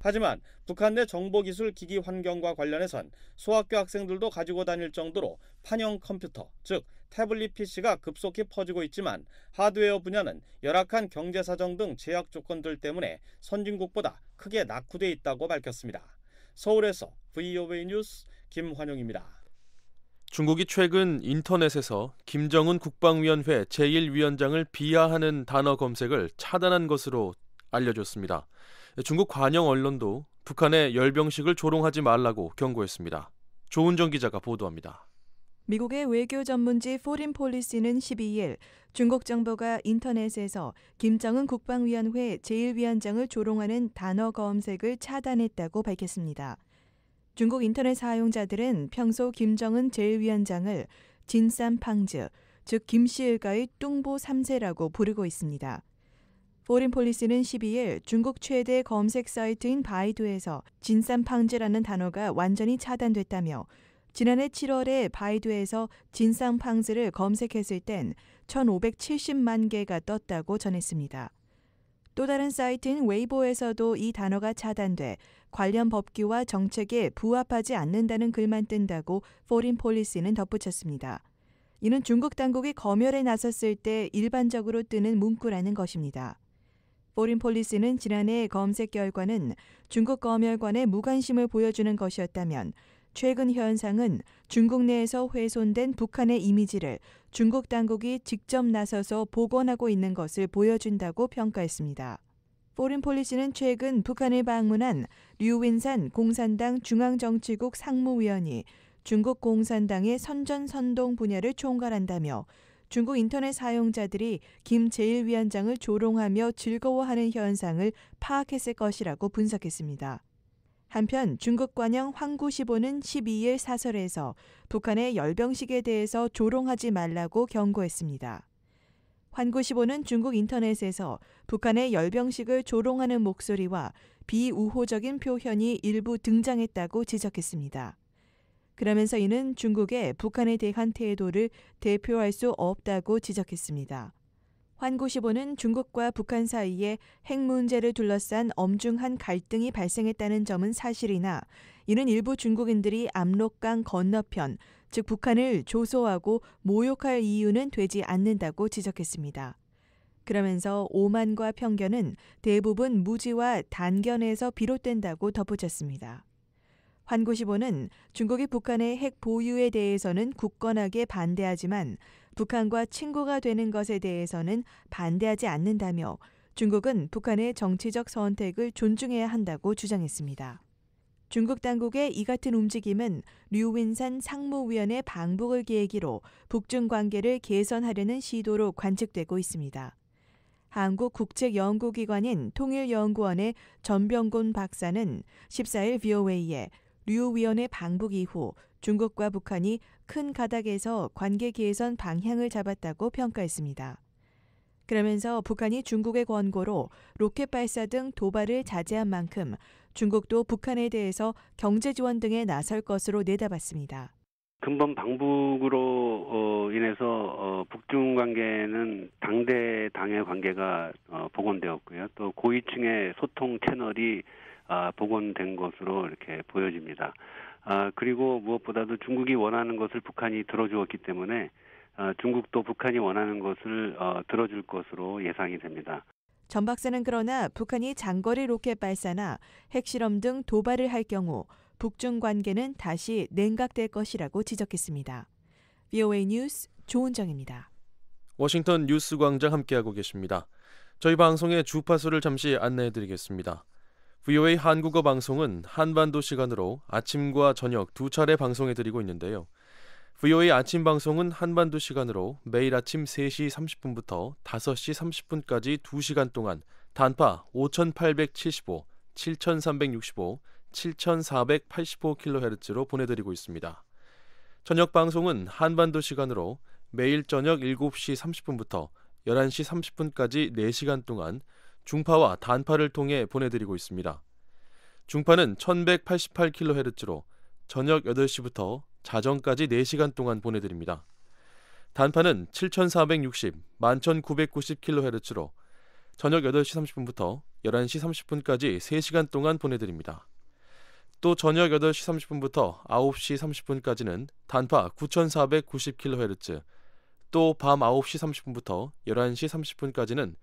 하지만 북한 내 정보기술기기 환경과 관련해선 소학교 학생들도 가지고 다닐 정도로 판형 컴퓨터, 즉 태블릿 PC가 급속히 퍼지고 있지만 하드웨어 분야는 열악한 경제 사정 등 제약 조건들 때문에 선진국보다 크게 낙후돼 있다고 밝혔습니다. 서울에서 VOA 뉴스 김환영입니다 중국이 최근 인터넷에서 김정은 국방위원회 제1위원장을 비하하는 단어 검색을 차단한 것으로 알려졌습니다. 중국 관영 언론도 북한의 열병식을 조롱하지 말라고 경고했습니다. 조은정 기자가 보도합니다. 미국의 외교 전문지 포린 폴리시는 12일 중국 정부가 인터넷에서 김정은 국방위원회 제1위원장을 조롱하는 단어 검색을 차단했다고 밝혔습니다. 중국 인터넷 사용자들은 평소 김정은 제1위원장을 진산팡즈, 즉 김씨 일가의 뚱보 3세라고 부르고 있습니다. 포린 폴리스는 12일 중국 최대 검색 사이트인 바이두에서 진산팡즈라는 단어가 완전히 차단됐다며 지난해 7월에 바이두에서 진상팡즈를 검색했을 땐 1,570만 개가 떴다고 전했습니다. 또 다른 사이트인 웨이보에서도 이 단어가 차단돼 관련 법규와 정책에 부합하지 않는다는 글만 뜬다고 포린 폴리시는 덧붙였습니다. 이는 중국 당국이 검열에 나섰을 때 일반적으로 뜨는 문구라는 것입니다. 포린 폴리스는 지난해 검색 결과는 중국 검열관의 무관심을 보여주는 것이었다면 최근 현상은 중국 내에서 훼손된 북한의 이미지를 중국 당국이 직접 나서서 복원하고 있는 것을 보여준다고 평가했습니다. 포린 폴리시는 최근 북한을 방문한 류윈산 공산당 중앙정치국 상무위원이 중국 공산당의 선전선동 분야를 총괄한다며 중국 인터넷 사용자들이 김제일위원장을 조롱하며 즐거워하는 현상을 파악했을 것이라고 분석했습니다. 한편 중국 관영 황구시보는 12일 사설에서 북한의 열병식에 대해서 조롱하지 말라고 경고했습니다. 환구시보는 중국 인터넷에서 북한의 열병식을 조롱하는 목소리와 비우호적인 표현이 일부 등장했다고 지적했습니다. 그러면서 이는 중국의 북한에 대한 태도를 대표할 수 없다고 지적했습니다. 환구시보는 중국과 북한 사이에 핵 문제를 둘러싼 엄중한 갈등이 발생했다는 점은 사실이나 이는 일부 중국인들이 압록강 건너편, 즉 북한을 조소하고 모욕할 이유는 되지 않는다고 지적했습니다. 그러면서 오만과 편견은 대부분 무지와 단견에서 비롯된다고 덧붙였습니다. 환구시보는 중국이 북한의 핵 보유에 대해서는 굳건하게 반대하지만 북한과 친구가 되는 것에 대해서는 반대하지 않는다며 중국은 북한의 정치적 선택을 존중해야 한다고 주장했습니다. 중국 당국의 이 같은 움직임은 류윈산 상무위원의 방북을 계기로 북중 관계를 개선하려는 시도로 관측되고 있습니다. 한국 국책연구기관인 통일연구원의 전병곤 박사는 14일 VOA에 류 위원의 방북 이후 중국과 북한이 큰 가닥에서 관계 개선 방향을 잡았다고 평가했습니다. 그러면서 북한이 중국의 권고로 로켓 발사 등 도발을 자제한 만큼 중국도 북한에 대해서 경제 지원 등에 나설 것으로 내다봤습니다. 근본 방북으로 어, 인해서 어, 북중 관계는 당대 당의 관계가 어, 복원되었고요. 또 고위층의 소통 채널이 아, 복원된 것으로 이렇게 보여집니다. 아, 그리고 무엇보다도 중국이 원하는 것을 북한이 들어주었기 때문에 아, 중국도 북한이 원하는 것을 어, 들어줄 것으로 예상이 됩니다. 전 박사는 그러나 북한이 장거리 로켓 발사나 핵실험 등 도발을 할 경우 북중 관계는 다시 냉각될 것이라고 지적했습니다. VOA 뉴스 조은정입니다. 워싱턴 뉴스 광장 함께하고 계십니다. 저희 방송의 주파수를 잠시 안내해 드리겠습니다. VOA 한국어 방송은 한반도 시간으로 아침과 저녁 두 차례 방송해 드리고 있는데요. VOA 아침 방송은 한반도 시간으로 매일 아침 3시 30분부터 5시 30분까지 2시간 동안 단파 5875, 7365, 7485kHz로 보내드리고 있습니다. 저녁 방송은 한반도 시간으로 매일 저녁 7시 30분부터 11시 30분까지 4시간 동안 중파와 단파를 통해 보내드리고 있습니다. 중파는 1188kHz로 저녁 8시부터 자정까지 4시간 동안 보내드립니다. 단파는 7460, 11990kHz로 저녁 8시 30분부터 11시 30분까지 3시간 동안 보내드립니다. 또 저녁 8시 30분부터 9시 30분까지는 단파 9490kHz, 또 밤 9시 30분부터 11시 30분까지는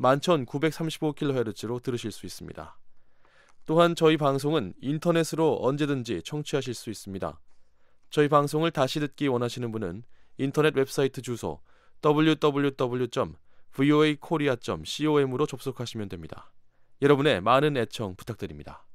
11,935kHz로 들으실 수 있습니다. 또한 저희 방송은 인터넷으로 언제든지 청취하실 수 있습니다. 저희 방송을 다시 듣기 원하시는 분은 인터넷 웹사이트 주소 www.voakorea.com으로 접속하시면 됩니다. 여러분의 많은 애청 부탁드립니다.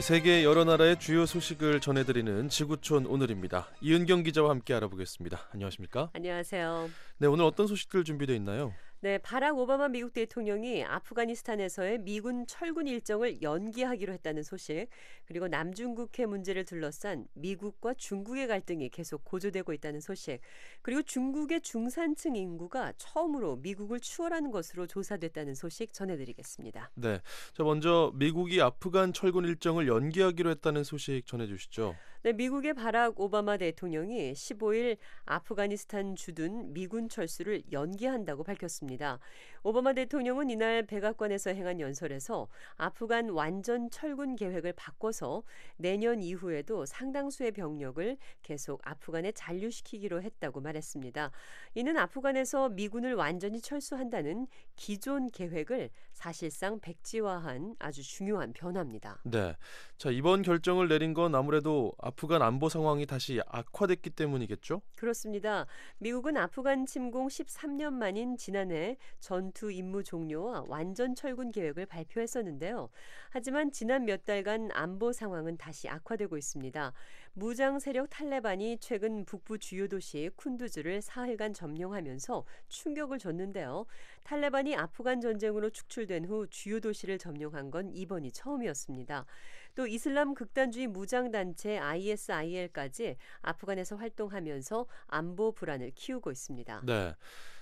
세계 여러 나라의 주요 소식을 전해드리는 지구촌 오늘입니다. 이은경 기자와 함께 알아보겠습니다. 안녕하십니까? 안녕하세요. 네, 오늘 어떤 소식들 준비되어 있나요? 네, 바락 오바마 미국 대통령이 아프가니스탄에서의 미군 철군 일정을 연기하기로 했다는 소식, 그리고 남중국해 문제를 둘러싼 미국과 중국의 갈등이 계속 고조되고 있다는 소식, 그리고 중국의 중산층 인구가 처음으로 미국을 추월한 것으로 조사됐다는 소식 전해드리겠습니다. 네, 자 먼저 미국이 아프간 철군 일정을 연기하기로 했다는 소식 전해주시죠. 네, 미국의 바락 오바마 대통령이 15일 아프가니스탄 주둔 미군 철수를 연기한다고 밝혔습니다. 오바마 대통령은 이날 백악관에서 행한 연설에서 아프간 완전 철군 계획을 바꿔서 내년 이후에도 상당수의 병력을 계속 아프간에 잔류시키기로 했다고 말했습니다. 이는 아프간에서 미군을 완전히 철수한다는 기존 계획을 사실상 백지화한 아주 중요한 변화입니다. 네. 자, 이번 결정을 내린 건 아무래도 아프간 안보 상황이 다시 악화됐기 때문이겠죠? 그렇습니다. 미국은 아프간 침공 13년 만인 지난해 전투 임무 종료와 완전 철군 계획을 발표했었는데요. 하지만 지난 몇 달간 안보 상황은 다시 악화되고 있습니다. 무장 세력 탈레반이 최근 북부 주요 도시 쿤두즈를 사흘간 점령하면서 충격을 줬는데요. 탈레반이 아프간 전쟁으로 축출된 후 주요 도시를 점령한 건 이번이 처음이었습니다. 또 이슬람 극단주의 무장 단체 ISIL까지 아프간에서 활동하면서 안보 불안을 키우고 있습니다. 네.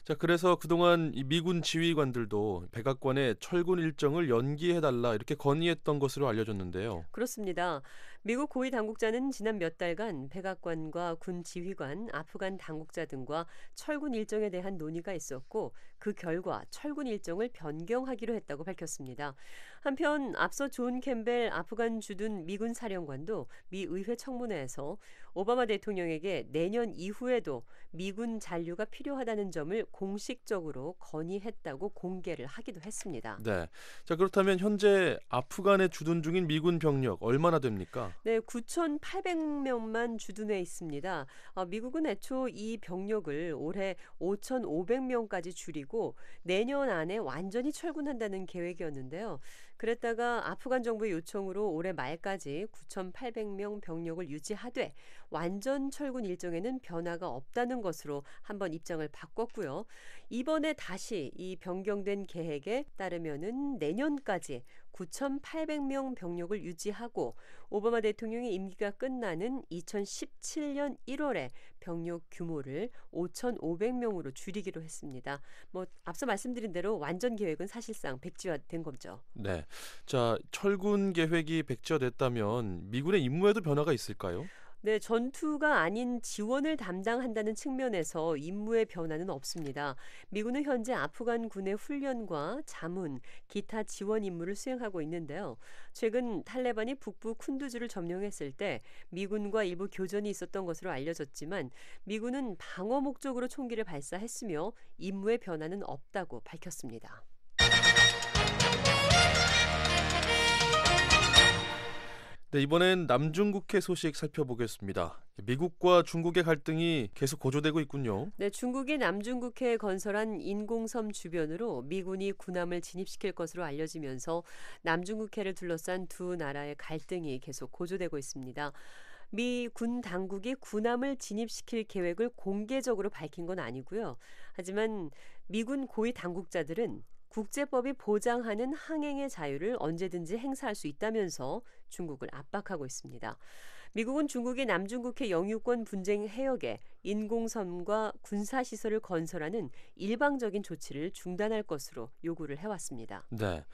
자, 그래서 그동안 미군 지휘관들도 백악관에 철군 일정을 연기해 달라 이렇게 건의했던 것으로 알려졌는데요. 그렇습니다. 미국 고위 당국자는 지난 몇 달간 백악관과 군 지휘관, 아프간 당국자 등과 철군 일정에 대한 논의가 있었고 그 결과 철군 일정을 변경하기로 했다고 밝혔습니다. 한편 앞서 존 캠벨 아프간 주둔 미군 사령관도 미 의회 청문회에서 오바마 대통령에게 내년 이후에도 미군 잔류가 필요하다는 점을 공식적으로 건의했다고 공개를 하기도 했습니다. 네. 자, 그렇다면 현재 아프간에 주둔 중인 미군 병력 얼마나 됩니까? 네, 9,800명만 주둔해 있습니다. 어, 미국은 애초 이 병력을 올해 5,500명까지 줄이고 있고 내년 안에 완전히 철군한다는 계획이었는데요. 그랬다가 아프간 정부의 요청으로 올해 말까지 9,800명 병력을 유지하되 완전 철군 일정에는 변화가 없다는 것으로 한번 입장을 바꿨고요. 이번에 다시 이 변경된 계획에 따르면은 내년까지 9,800명 병력을 유지하고 오바마 대통령의 임기가 끝나는 2017년 1월에 병력 규모를 5,500명으로 줄이기로 했습니다. 뭐 앞서 말씀드린 대로 완전 계획은 사실상 백지화된 거죠. 네. 자, 철군 계획이 백지화됐다면 미군의 임무에도 변화가 있을까요? 네, 전투가 아닌 지원을 담당한다는 측면에서 임무의 변화는 없습니다. 미군은 현재 아프간 군의 훈련과 자문, 기타 지원 임무를 수행하고 있는데요. 최근 탈레반이 북부 쿤두즈를 점령했을 때 미군과 일부 교전이 있었던 것으로 알려졌지만 미군은 방어 목적으로 총기를 발사했으며 임무의 변화는 없다고 밝혔습니다. 네, 이번엔 남중국해 소식 살펴보겠습니다. 미국과 중국의 갈등이 계속 고조되고 있군요. 네, 중국이 남중국해에 건설한 인공섬 주변으로 미군이 군함을 진입시킬 것으로 알려지면서 남중국해를 둘러싼 두 나라의 갈등이 계속 고조되고 있습니다. 미군 당국이 군함을 진입시킬 계획을 공개적으로 밝힌 건 아니고요. 하지만 미군 고위 당국자들은 국제법이 보장하는 항행의 자유를 언제든지 행사할 수 있다면서 중국을 압박하고 있습니다. 미국은 중국이 남중국해 영유권 분쟁 해역에 인공섬과 군사시설을 건설하는 일방적인 조치를 중단할 것으로 요구를 해왔습니다. 네.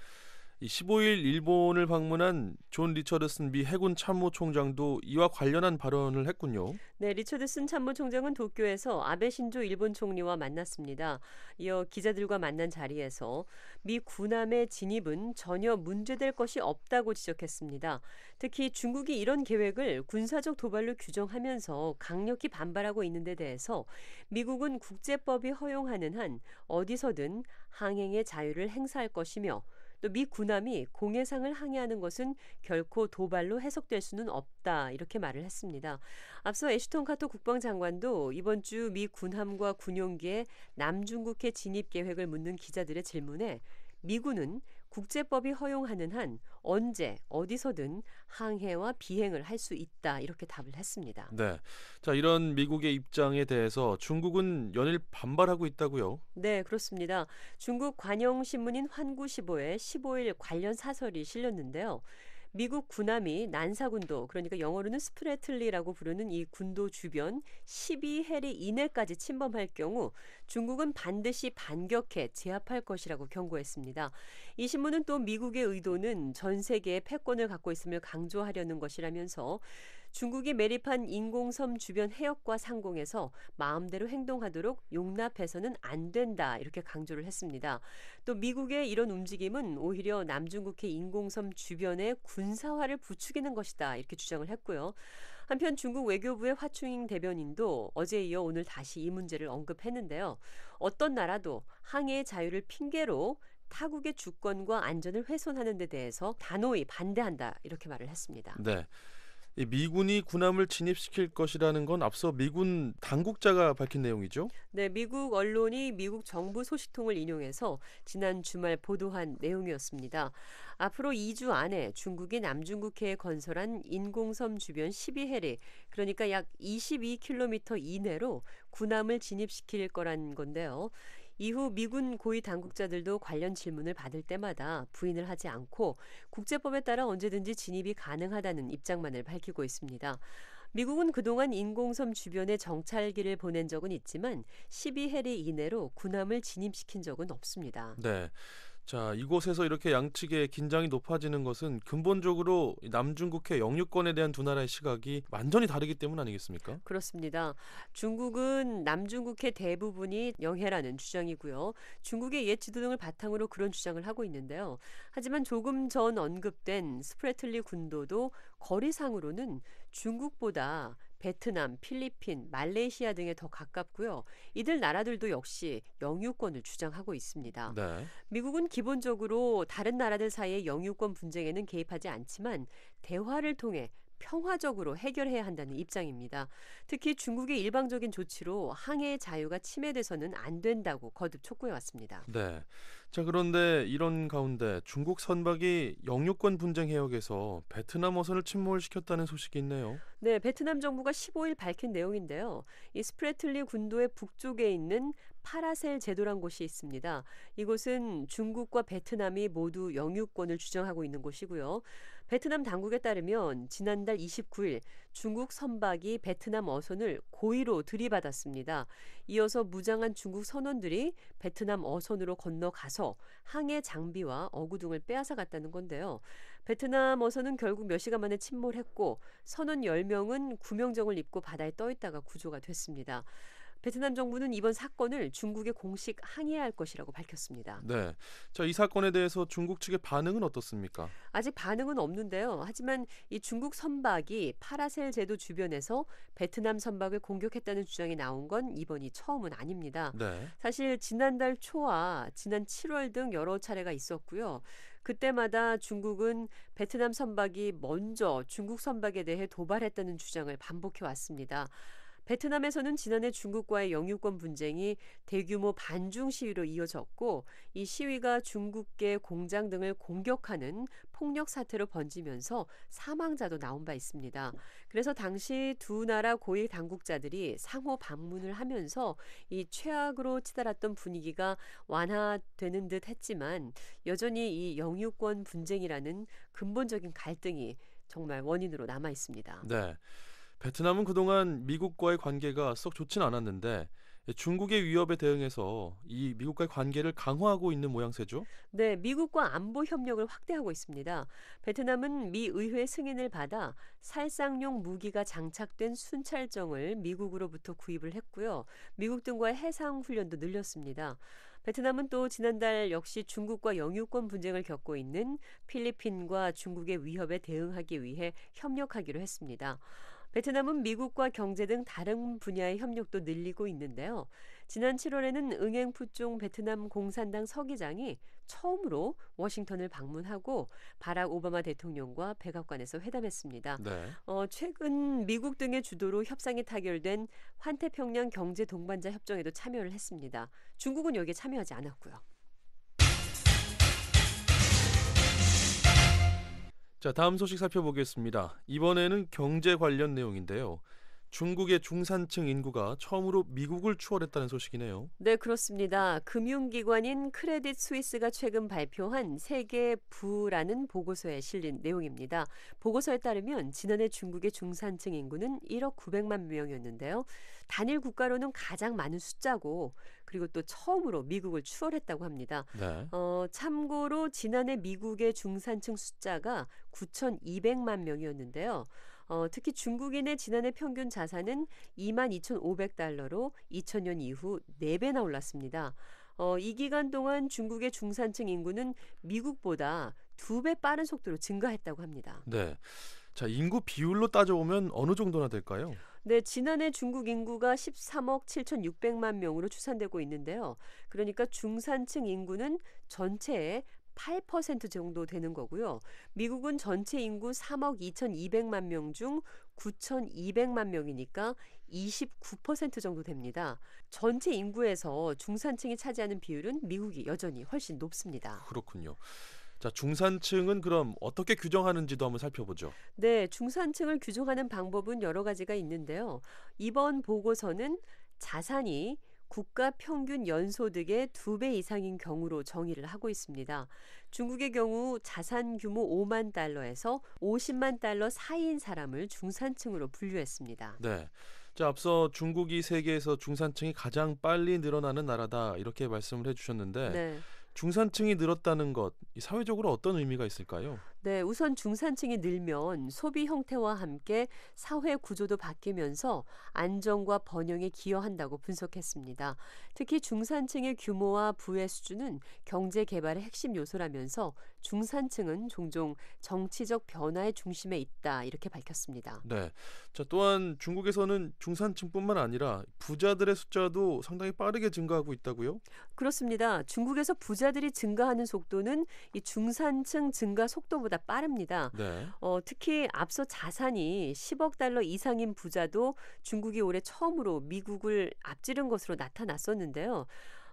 15일 일본을 방문한 존 리처드슨 미 해군 참모총장도 이와 관련한 발언을 했군요. 네, 리처드슨 참모총장은 도쿄에서 아베 신조 일본 총리와 만났습니다. 이어 기자들과 만난 자리에서 미 군함의 진입은 전혀 문제될 것이 없다고 지적했습니다. 특히 중국이 이런 계획을 군사적 도발로 규정하면서 강력히 반발하고 있는 데 대해서 미국은 국제법이 허용하는 한 어디서든 항행의 자유를 행사할 것이며 또미 군함이 공해상을 항해하는 것은 결코 도발로 해석될 수는 없다 이렇게 말을 했습니다. 앞서 애슈톤 카토 국방장관도 이번 주 미 군함과 군용기에 남중국해 진입 계획을 묻는 기자들의 질문에 미군은 국제법이 허용하는 한 언제 어디서든 항해와 비행을 할 수 있다 이렇게 답을 했습니다. 네. 자, 이런 미국의 입장에 대해서 중국은 연일 반발하고 있다고요. 네, 그렇습니다. 중국 관영 신문인 환구시보에 15일 관련 사설이 실렸는데요. 미국 군함이 난사군도 그러니까 영어로는 스프레틀리라고 부르는 이 군도 주변 12해리 이내까지 침범할 경우 중국은 반드시 반격해 제압할 것이라고 경고했습니다. 이 신문은 또 미국의 의도는 전 세계의 패권을 갖고 있음을 강조하려는 것이라면서 중국이 매립한 인공섬 주변 해역과 상공에서 마음대로 행동하도록 용납해서는 안 된다 이렇게 강조를 했습니다. 또 미국의 이런 움직임은 오히려 남중국해 인공섬 주변의 군사화를 부추기는 것이다 이렇게 주장을 했고요. 한편 중국 외교부의 화충잉 대변인도 어제 에 이어 오늘 다시 이 문제를 언급했는데요. 어떤 나라도 항해의 자유를 핑계로 타국의 주권과 안전을 훼손하는 데 대해서 단호히 반대한다 이렇게 말을 했습니다. 네. 미군이 군함을 진입시킬 것이라는 건 앞서 미군 당국자가 밝힌 내용이죠. 네, 미국 언론이 미국 정부 소식통을 인용해서 지난 주말 보도한 내용이었습니다. 앞으로 2주 안에 중국이 남중국해에 건설한 인공섬 주변 12해리, 그러니까 약 22km 이내로 군함을 진입시킬 거란 건데요. 이후 미군 고위 당국자들도 관련 질문을 받을 때마다 부인을 하지 않고 국제법에 따라 언제든지 진입이 가능하다는 입장만을 밝히고 있습니다. 미국은 그동안 인공섬 주변에 정찰기를 보낸 적은 있지만 12해리 이내로 군함을 진입시킨 적은 없습니다. 네. 자, 이곳에서 이렇게 양측의 긴장이 높아지는 것은 근본적으로 남중국해 영유권에 대한 두 나라의 시각이 완전히 다르기 때문 아니겠습니까? 그렇습니다. 중국은 남중국해 대부분이 영해라는 주장이고요. 중국의 옛 지도 등을 바탕으로 그런 주장을 하고 있는데요. 하지만 조금 전 언급된 스프레틀리 군도도 거리상으로는 중국보다 베트남, 필리핀, 말레이시아 등에 더 가깝고요. 이들 나라들도 역시 영유권을 주장하고 있습니다. 네. 미국은 기본적으로 다른 나라들 사이의 영유권 분쟁에는 개입하지 않지만 대화를 통해 평화적으로 해결해야 한다는 입장입니다. 특히 중국의 일방적인 조치로 항해의 자유가 침해돼서는 안 된다고 거듭 촉구해 왔습니다. 네. 자, 그런데 이런 가운데 중국 선박이 영유권 분쟁 해역에서 베트남 어선을 침몰시켰다는 소식이 있네요. 네, 베트남 정부가 15일 밝힌 내용인데요. 이 스프레틀리 군도의 북쪽에 있는 파라셀 제도란 곳이 있습니다. 이곳은 중국과 베트남이 모두 영유권을 주장하고 있는 곳이고요. 베트남 당국에 따르면 지난달 29일 중국 선박이 베트남 어선을 고의로 들이받았습니다. 이어서 무장한 중국 선원들이 베트남 어선으로 건너가서 항해 장비와 어구 등을 빼앗아 갔다는 건데요. 베트남 어선은 결국 몇 시간 만에 침몰했고 선원 10명은 구명정을 입고 바다에 떠 있다가 구조가 됐습니다. 베트남 정부는 이번 사건을 중국에 공식 항의할 것이라고 밝혔습니다. 네. 자, 이 사건에 대해서 중국 측의 반응은 어떻습니까? 아직 반응은 없는데요. 하지만 이 중국 선박이 파라셀 제도 주변에서 베트남 선박을 공격했다는 주장이 나온 건 이번이 처음은 아닙니다. 네. 사실 지난달 초와 지난 7월 등 여러 차례가 있었고요. 그때마다 중국은 베트남 선박이 먼저 중국 선박에 대해 도발했다는 주장을 반복해 왔습니다. 베트남에서는 지난해 중국과의 영유권 분쟁이 대규모 반중 시위로 이어졌고 이 시위가 중국계 공장 등을 공격하는 폭력 사태로 번지면서 사망자도 나온 바 있습니다. 그래서 당시 두 나라 고위 당국자들이 상호 방문을 하면서 이 최악으로 치달았던 분위기가 완화되는 듯 했지만 여전히 이 영유권 분쟁이라는 근본적인 갈등이 정말 원인으로 남아 있습니다. 네. 베트남은 그동안 미국과의 관계가 썩 좋진 않았는데 중국의 위협에 대응해서 이 미국과의 관계를 강화하고 있는 모양새죠. 네, 미국과 안보 협력을 확대하고 있습니다. 베트남은 미 의회 승인을 받아 살상용 무기가 장착된 순찰정을 미국으로부터 구입을 했고요. 미국 등과의 해상 훈련도 늘렸습니다. 베트남은 또 지난달 역시 중국과 영유권 분쟁을 겪고 있는 필리핀과 중국의 위협에 대응하기 위해 협력하기로 했습니다. 베트남은 미국과 경제 등 다른 분야의 협력도 늘리고 있는데요. 지난 7월에는 응행푸종 베트남 공산당 서기장이 처음으로 워싱턴을 방문하고 바락 오바마 대통령과 백악관에서 회담했습니다. 네. 어, 최근 미국 등의 주도로 협상이 타결된 환태평양 경제 동반자 협정에도 참여를 했습니다. 중국은 여기에 참여하지 않았고요. 자, 다음 소식 살펴보겠습니다. 이번에는 경제 관련 내용인데요. 중국의 중산층 인구가 처음으로 미국을 추월했다는 소식이네요. 네, 그렇습니다. 금융기관인 크레딧 스위스가 최근 발표한 세계 부라는 보고서에 실린 내용입니다. 보고서에 따르면 지난해 중국의 중산층 인구는 1억 900만 명이었는데요. 단일 국가로는 가장 많은 숫자고 그리고 또 처음으로 미국을 추월했다고 합니다. 네. 어, 참고로 지난해 미국의 중산층 숫자가 9,200만 명이었는데요. 어, 특히 중국인의 지난해 평균 자산은 22,500달러로 2000년 이후 4배나 올랐습니다. 어, 이 기간 동안 중국의 중산층 인구는 미국보다 두 배 빠른 속도로 증가했다고 합니다. 네. 자, 인구 비율로 따져보면 어느 정도나 될까요? 네, 지난해 중국 인구가 13억 7,600만 명으로 추산되고 있는데요. 그러니까 중산층 인구는 전체의 8% 정도 되는 거고요. 미국은 전체 인구 3억 2,200만 명 중 9,200만 명이니까 29% 정도 됩니다. 전체 인구에서 중산층이 차지하는 비율은 미국이 여전히 훨씬 높습니다. 그렇군요. 자, 중산층은 그럼 어떻게 규정하는지도 한번 살펴보죠. 네, 중산층을 규정하는 방법은 여러 가지가 있는데요. 이번 보고서는 자산이 국가 평균 연소득의 두 배 이상인 경우로 정의를 하고 있습니다. 중국의 경우 자산 규모 5만 달러에서 50만 달러 사이인 사람을 중산층으로 분류했습니다. 네. 자, 앞서 중국이 세계에서 중산층이 가장 빨리 늘어나는 나라다 이렇게 말씀을 해주셨는데 네. 중산층이 늘었다는 것 사회적으로 어떤 의미가 있을까요? 네, 우선 중산층이 늘면 소비 형태와 함께 사회 구조도 바뀌면서 안정과 번영에 기여한다고 분석했습니다. 특히 중산층의 규모와 부의 수준은 경제 개발의 핵심 요소라면서 중산층은 종종 정치적 변화의 중심에 있다 이렇게 밝혔습니다. 네. 자, 또한 중국에서는 중산층뿐만 아니라 부자들의 숫자도 상당히 빠르게 증가하고 있다고요? 그렇습니다. 중국에서 부자들이 증가하는 속도는 이 중산층 증가 속도보다 생각보다 빠릅니다. 네. 어, 특히 앞서 자산이 10억 달러 이상인 부자도 중국이 올해 처음으로 미국을 앞지른 것으로 나타났었는데요.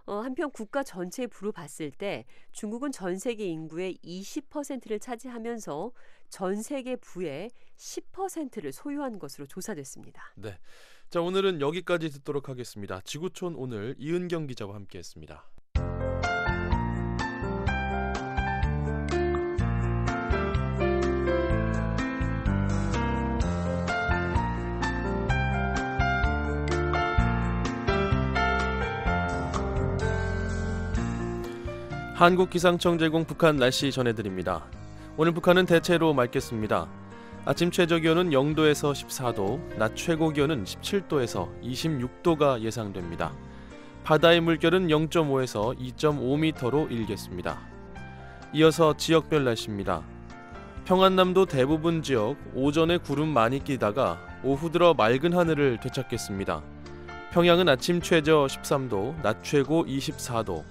어, 한편 국가 전체에 부로 봤을 때 중국은 전 세계 인구의 20%를 차지하면서 전 세계 부의 10%를 소유한 것으로 조사됐습니다. 네. 자, 오늘은 여기까지 듣도록 하겠습니다. 지구촌 오늘 이은경 기자와 함께 했습니다. 한국기상청 제공 북한 날씨 전해드립니다. 오늘 북한은 대체로 맑겠습니다. 아침 최저 기온은 0도에서 14도, 낮 최고 기온은 17도에서 26도가 예상됩니다. 바다의 물결은 0.5에서 2.5m로 일겠습니다. 이어서 지역별 날씨입니다. 평안남도 대부분 지역 오전에 구름 많이 끼다가 오후 들어 맑은 하늘을 되찾겠습니다. 평양은 아침 최저 13도, 낮 최고 24도,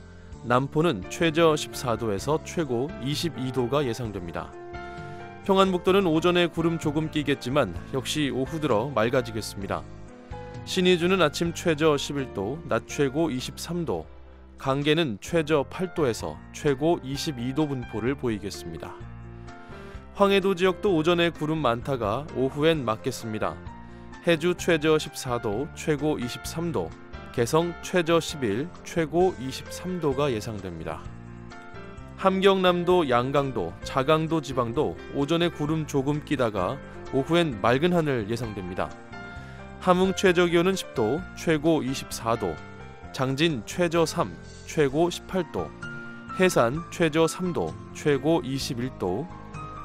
남포는 최저 14도에서 최고 22도가 예상됩니다. 평안북도는 오전에 구름 조금 끼겠지만 역시 오후 들어 맑아지겠습니다. 신의주는 아침 최저 11도, 낮 최고 23도, 강계는 최저 8도에서 최고 22도 분포를 보이겠습니다. 황해도 지역도 오전에 구름 많다가 오후엔 맑겠습니다. 해주 최저 14도, 최고 23도, 개성 최저 11, 최고 23도가 예상됩니다. 함경남도, 양강도, 자강도 지방도 오전에 구름 조금 끼다가 오후엔 맑은 하늘 예상됩니다. 함흥 최저 기온은 10도, 최고 24도, 장진 최저 3, 최고 18도, 해산 최저 3도, 최고 21도,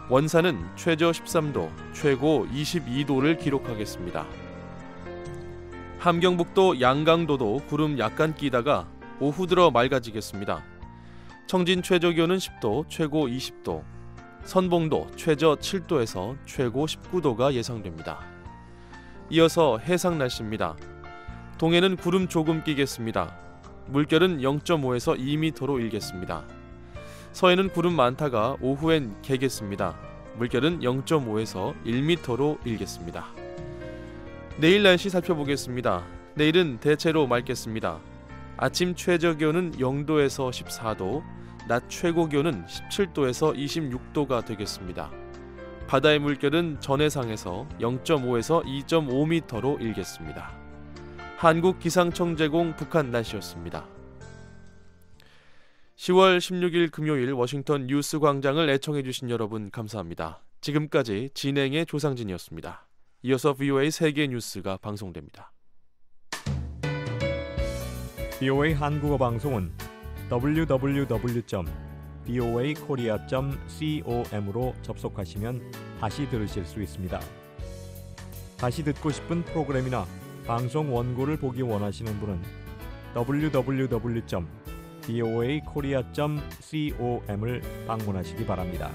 원산은 최저 13도, 최고 22도를 기록하겠습니다. 함경북도 양강도도 구름 약간 끼다가 오후 들어 맑아지겠습니다. 청진 최저 기온은 10도, 최고 20도, 선봉도 최저 7도에서 최고 19도가 예상됩니다. 이어서 해상 날씨입니다. 동해는 구름 조금 끼겠습니다. 물결은 0.5에서 2m로 일겠습니다. 서해는 구름 많다가 오후엔 개겠습니다. 물결은 0.5에서 1m로 일겠습니다. 내일 날씨 살펴보겠습니다. 내일은 대체로 맑겠습니다. 아침 최저 기온은 0도에서 14도, 낮 최고 기온은 17도에서 26도가 되겠습니다. 바다의 물결은 전해상에서 0.5에서 2.5m로 일겠습니다. 한국 기상청 제공 북한 날씨였습니다. 10월 16일 금요일 워싱턴 뉴스 광장을 애청해 주신 여러분 감사합니다. 지금까지 진행의 조상진이었습니다. 이어서 VOA 세계 뉴스가 방송됩니다. VOA 한국어 방송은 www.voakorea.com으로 접속하시면 다시 들으실 수 있습니다. 다시 듣고 싶은 프로그램이나 방송 원고를 보기 원하시는 분은 www.voakorea.com을 방문하시기 바랍니다.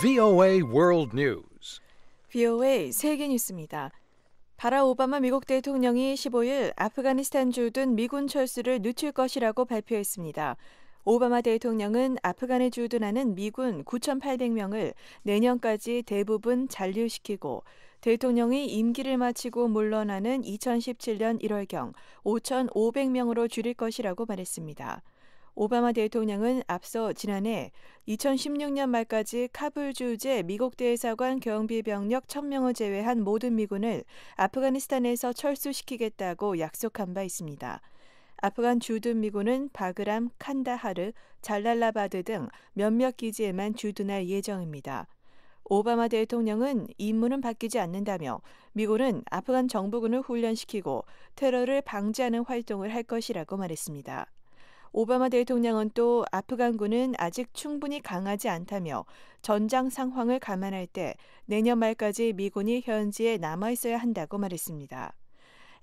VOA World News. VOA 세계 뉴스입니다. 바라 오바마 미국 대통령이 15일 아프가니스탄주 둔 미군 철수를 늦출 것이라고 발표했습니다. 오바마 대통령은 아프간에 주둔하는 미군 9,800명을 내년까지 대부분 잔류시키고 대통령이 임기를 마치고 물러나는 2017년 1월경 5,500명으로 줄일 것이라고 말했습니다. 오바마 대통령은 앞서 지난해 2016년 말까지 카불주재 미국 대사관 경비 병력 1000명을 제외한 모든 미군을 아프가니스탄에서 철수시키겠다고 약속한 바 있습니다. 아프간 주둔 미군은 바그람, 칸다하르, 잘랄라바드 등 몇몇 기지에만 주둔할 예정입니다. 오바마 대통령은 임무는 바뀌지 않는다며 미군은 아프간 정부군을 훈련시키고 테러를 방지하는 활동을 할 것이라고 말했습니다. 오바마 대통령은 또 아프간군은 아직 충분히 강하지 않다며 전장 상황을 감안할 때 내년 말까지 미군이 현지에 남아 있어야 한다고 말했습니다.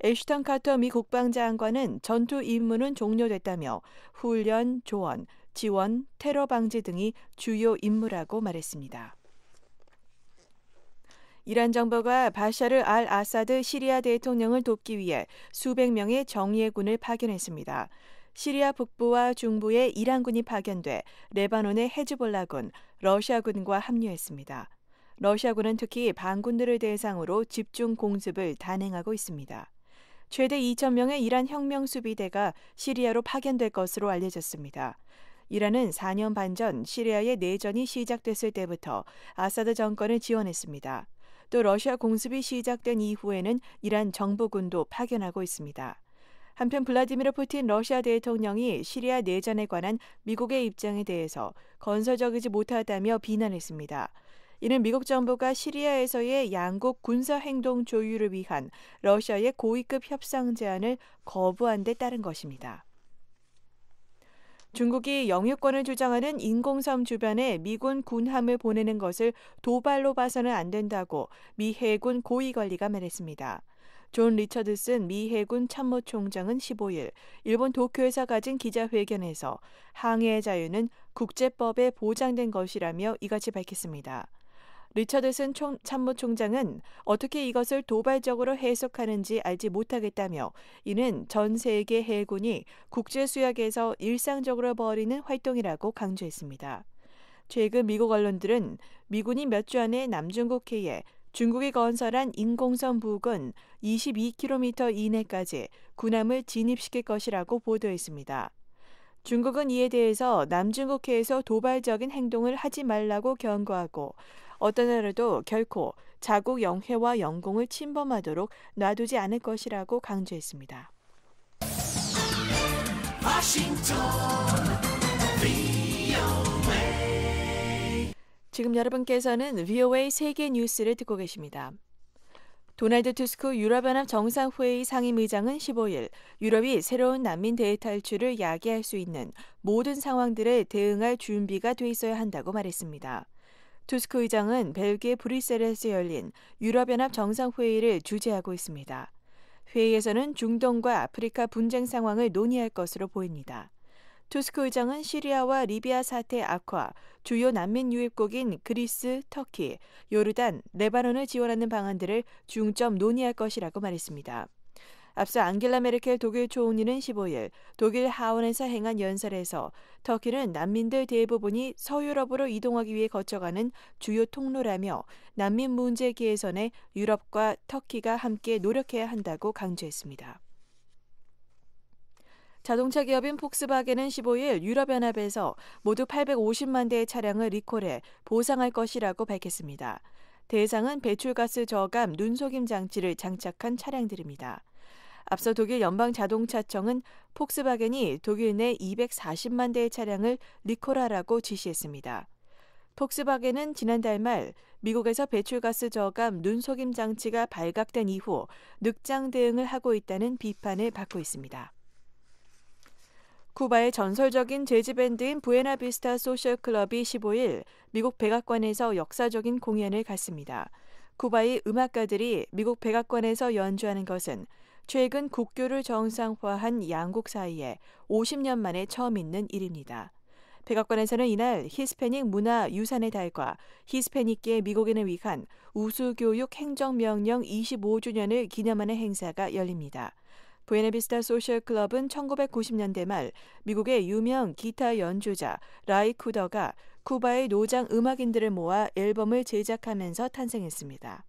애슈턴 카터 미 국방장관은 전투 임무는 종료됐다며 훈련, 조언, 지원, 테러 방지 등이 주요 임무라고 말했습니다. 이란 정부가 바샤르 알 아사드 시리아 대통령을 돕기 위해 수백 명의 정예군을 파견했습니다. 시리아 북부와 중부에 이란군이 파견돼 레바논의 헤즈볼라군, 러시아군과 합류했습니다. 러시아군은 특히 반군들을 대상으로 집중 공습을 단행하고 있습니다. 최대 2천명의 이란 혁명 수비대가 시리아로 파견될 것으로 알려졌습니다. 이란은 4년 반 전 시리아의 내전이 시작됐을 때부터 아사드 정권을 지원했습니다. 또 러시아 공습이 시작된 이후에는 이란 정부군도 파견하고 있습니다. 한편 블라디미르 푸틴 러시아 대통령이 시리아 내전에 관한 미국의 입장에 대해서 건설적이지 못하다며 비난했습니다. 이는 미국 정부가 시리아에서의 양국 군사 행동 조율을 위한 러시아의 고위급 협상 제안을 거부한 데 따른 것입니다. 중국이 영유권을 주장하는 인공섬 주변에 미군 군함을 보내는 것을 도발로 봐서는 안 된다고 미 해군 고위 관리가 말했습니다. 존 리처드슨 미 해군 참모총장은 15일 일본 도쿄에서 가진 기자회견에서 항해의 자유는 국제법에 보장된 것이라며 이같이 밝혔습니다. 리처드슨 총, 참모총장은 어떻게 이것을 도발적으로 해석하는지 알지 못하겠다며 이는 전 세계 해군이 국제수역에서 일상적으로 벌이는 활동이라고 강조했습니다. 최근 미국 언론들은 미군이 몇 주 안에 남중국해에 중국이 건설한 인공섬 북은 22km 이내까지 군함을 진입시킬 것이라고 보도했습니다. 중국은 이에 대해서 남중국해에서 도발적인 행동을 하지 말라고 경고하고 어떤 나라도 결코 자국 영해와 영공을 침범하도록 놔두지 않을 것이라고 강조했습니다. 지금 여러분께서는 VOA 세계 뉴스를 듣고 계십니다. 도널드 투스크 유럽연합 정상회의 상임의장은 15일 유럽이 새로운 난민 대탈출을 야기할 수 있는 모든 상황들에 대응할 준비가 돼 있어야 한다고 말했습니다. 투스크 의장은 벨기에 브뤼셀에서 열린 유럽연합 정상회의를 주재하고 있습니다. 회의에서는 중동과 아프리카 분쟁 상황을 논의할 것으로 보입니다. 투스크 의장은 시리아와 리비아 사태 악화, 주요 난민 유입국인 그리스, 터키, 요르단, 레바논을 지원하는 방안들을 중점 논의할 것이라고 말했습니다. 앞서 앙겔라 메르켈 독일 초리는 15일 독일 하원에서 행한 연설에서 터키는 난민들 대부분이 서유럽으로 이동하기 위해 거쳐가는 주요 통로라며 난민 문제 개선에 유럽과 터키가 함께 노력해야 한다고 강조했습니다. 자동차 기업인 폭스바겐은 15일 유럽연합에서 모두 850만 대의 차량을 리콜해 보상할 것이라고 밝혔습니다. 대상은 배출가스 저감 눈속임 장치를 장착한 차량들입니다. 앞서 독일 연방자동차청은 폭스바겐이 독일 내 240만 대의 차량을 리콜하라고 지시했습니다. 폭스바겐은 지난달 말 미국에서 배출가스 저감 눈속임 장치가 발각된 이후 늑장 대응을 하고 있다는 비판을 받고 있습니다. 쿠바의 전설적인 재즈 밴드인 부에나비스타 소셜 클럽이 15일 미국 백악관에서 역사적인 공연을 갖습니다. 쿠바의 음악가들이 미국 백악관에서 연주하는 것은 최근 국교를 정상화한 양국 사이에 50년 만에 처음 있는 일입니다. 백악관에서는 이날 히스패닉 문화 유산의 달과 히스패닉계 미국인을 위한 우수교육 행정명령 25주년을 기념하는 행사가 열립니다. 부에네비스타 소셜 클럽은 1990년대 말 미국의 유명 기타 연주자 라이 쿠더가 쿠바의 노장 음악인들을 모아 앨범을 제작하면서 탄생했습니다.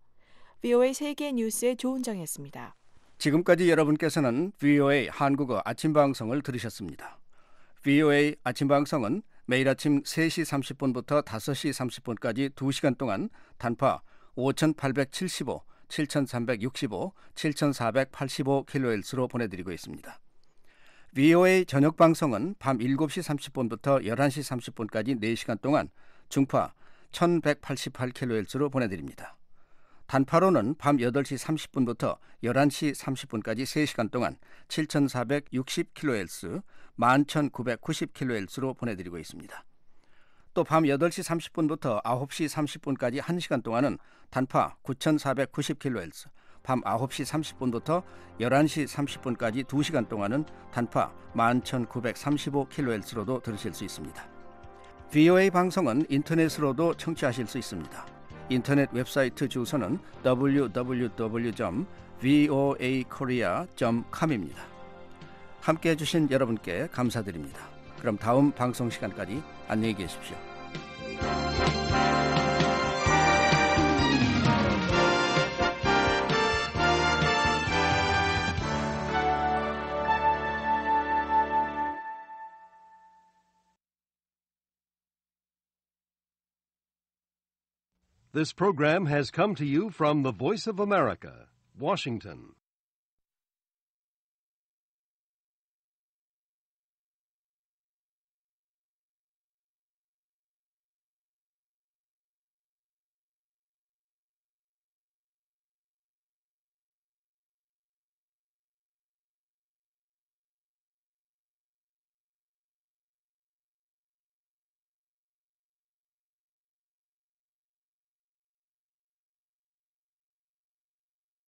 VOA 세계 뉴스의 조은정이었습니다. 지금까지 여러분께서는 VOA 한국어 아침 방송을 들으셨습니다. VOA 아침 방송은 매일 아침 3시 30분부터 5시 30분까지 2시간 동안 단파 5,875 7365, 7485kHz로 보내드리고 있습니다. VOA 저녁 방송은 밤 7시 30분부터 11시 30분까지 4시간 동안 중파 1188kHz로 보내드립니다. 단파로는 밤 8시 30분부터 11시 30분까지 3시간 동안 7460kHz, 11990kHz로 보내드리고 있습니다. 또밤 8시 30분부터 9시 30분까지 1시간 동안은 단파 9,490kHz, 밤 9시 30분부터 11시 30분까지 2시간 동안은 단파 11,935kHz로도 들으실 수 있습니다. VOA 방송은 인터넷으로도 청취하실 수 있습니다. 인터넷 웹사이트 주소는 www.voakorea.com입니다. 함께 해주신 여러분께 감사드립니다. 그럼 다음 방송 시간까지 안녕히 계십시오. This program has come to you from the Voice of America, Washington.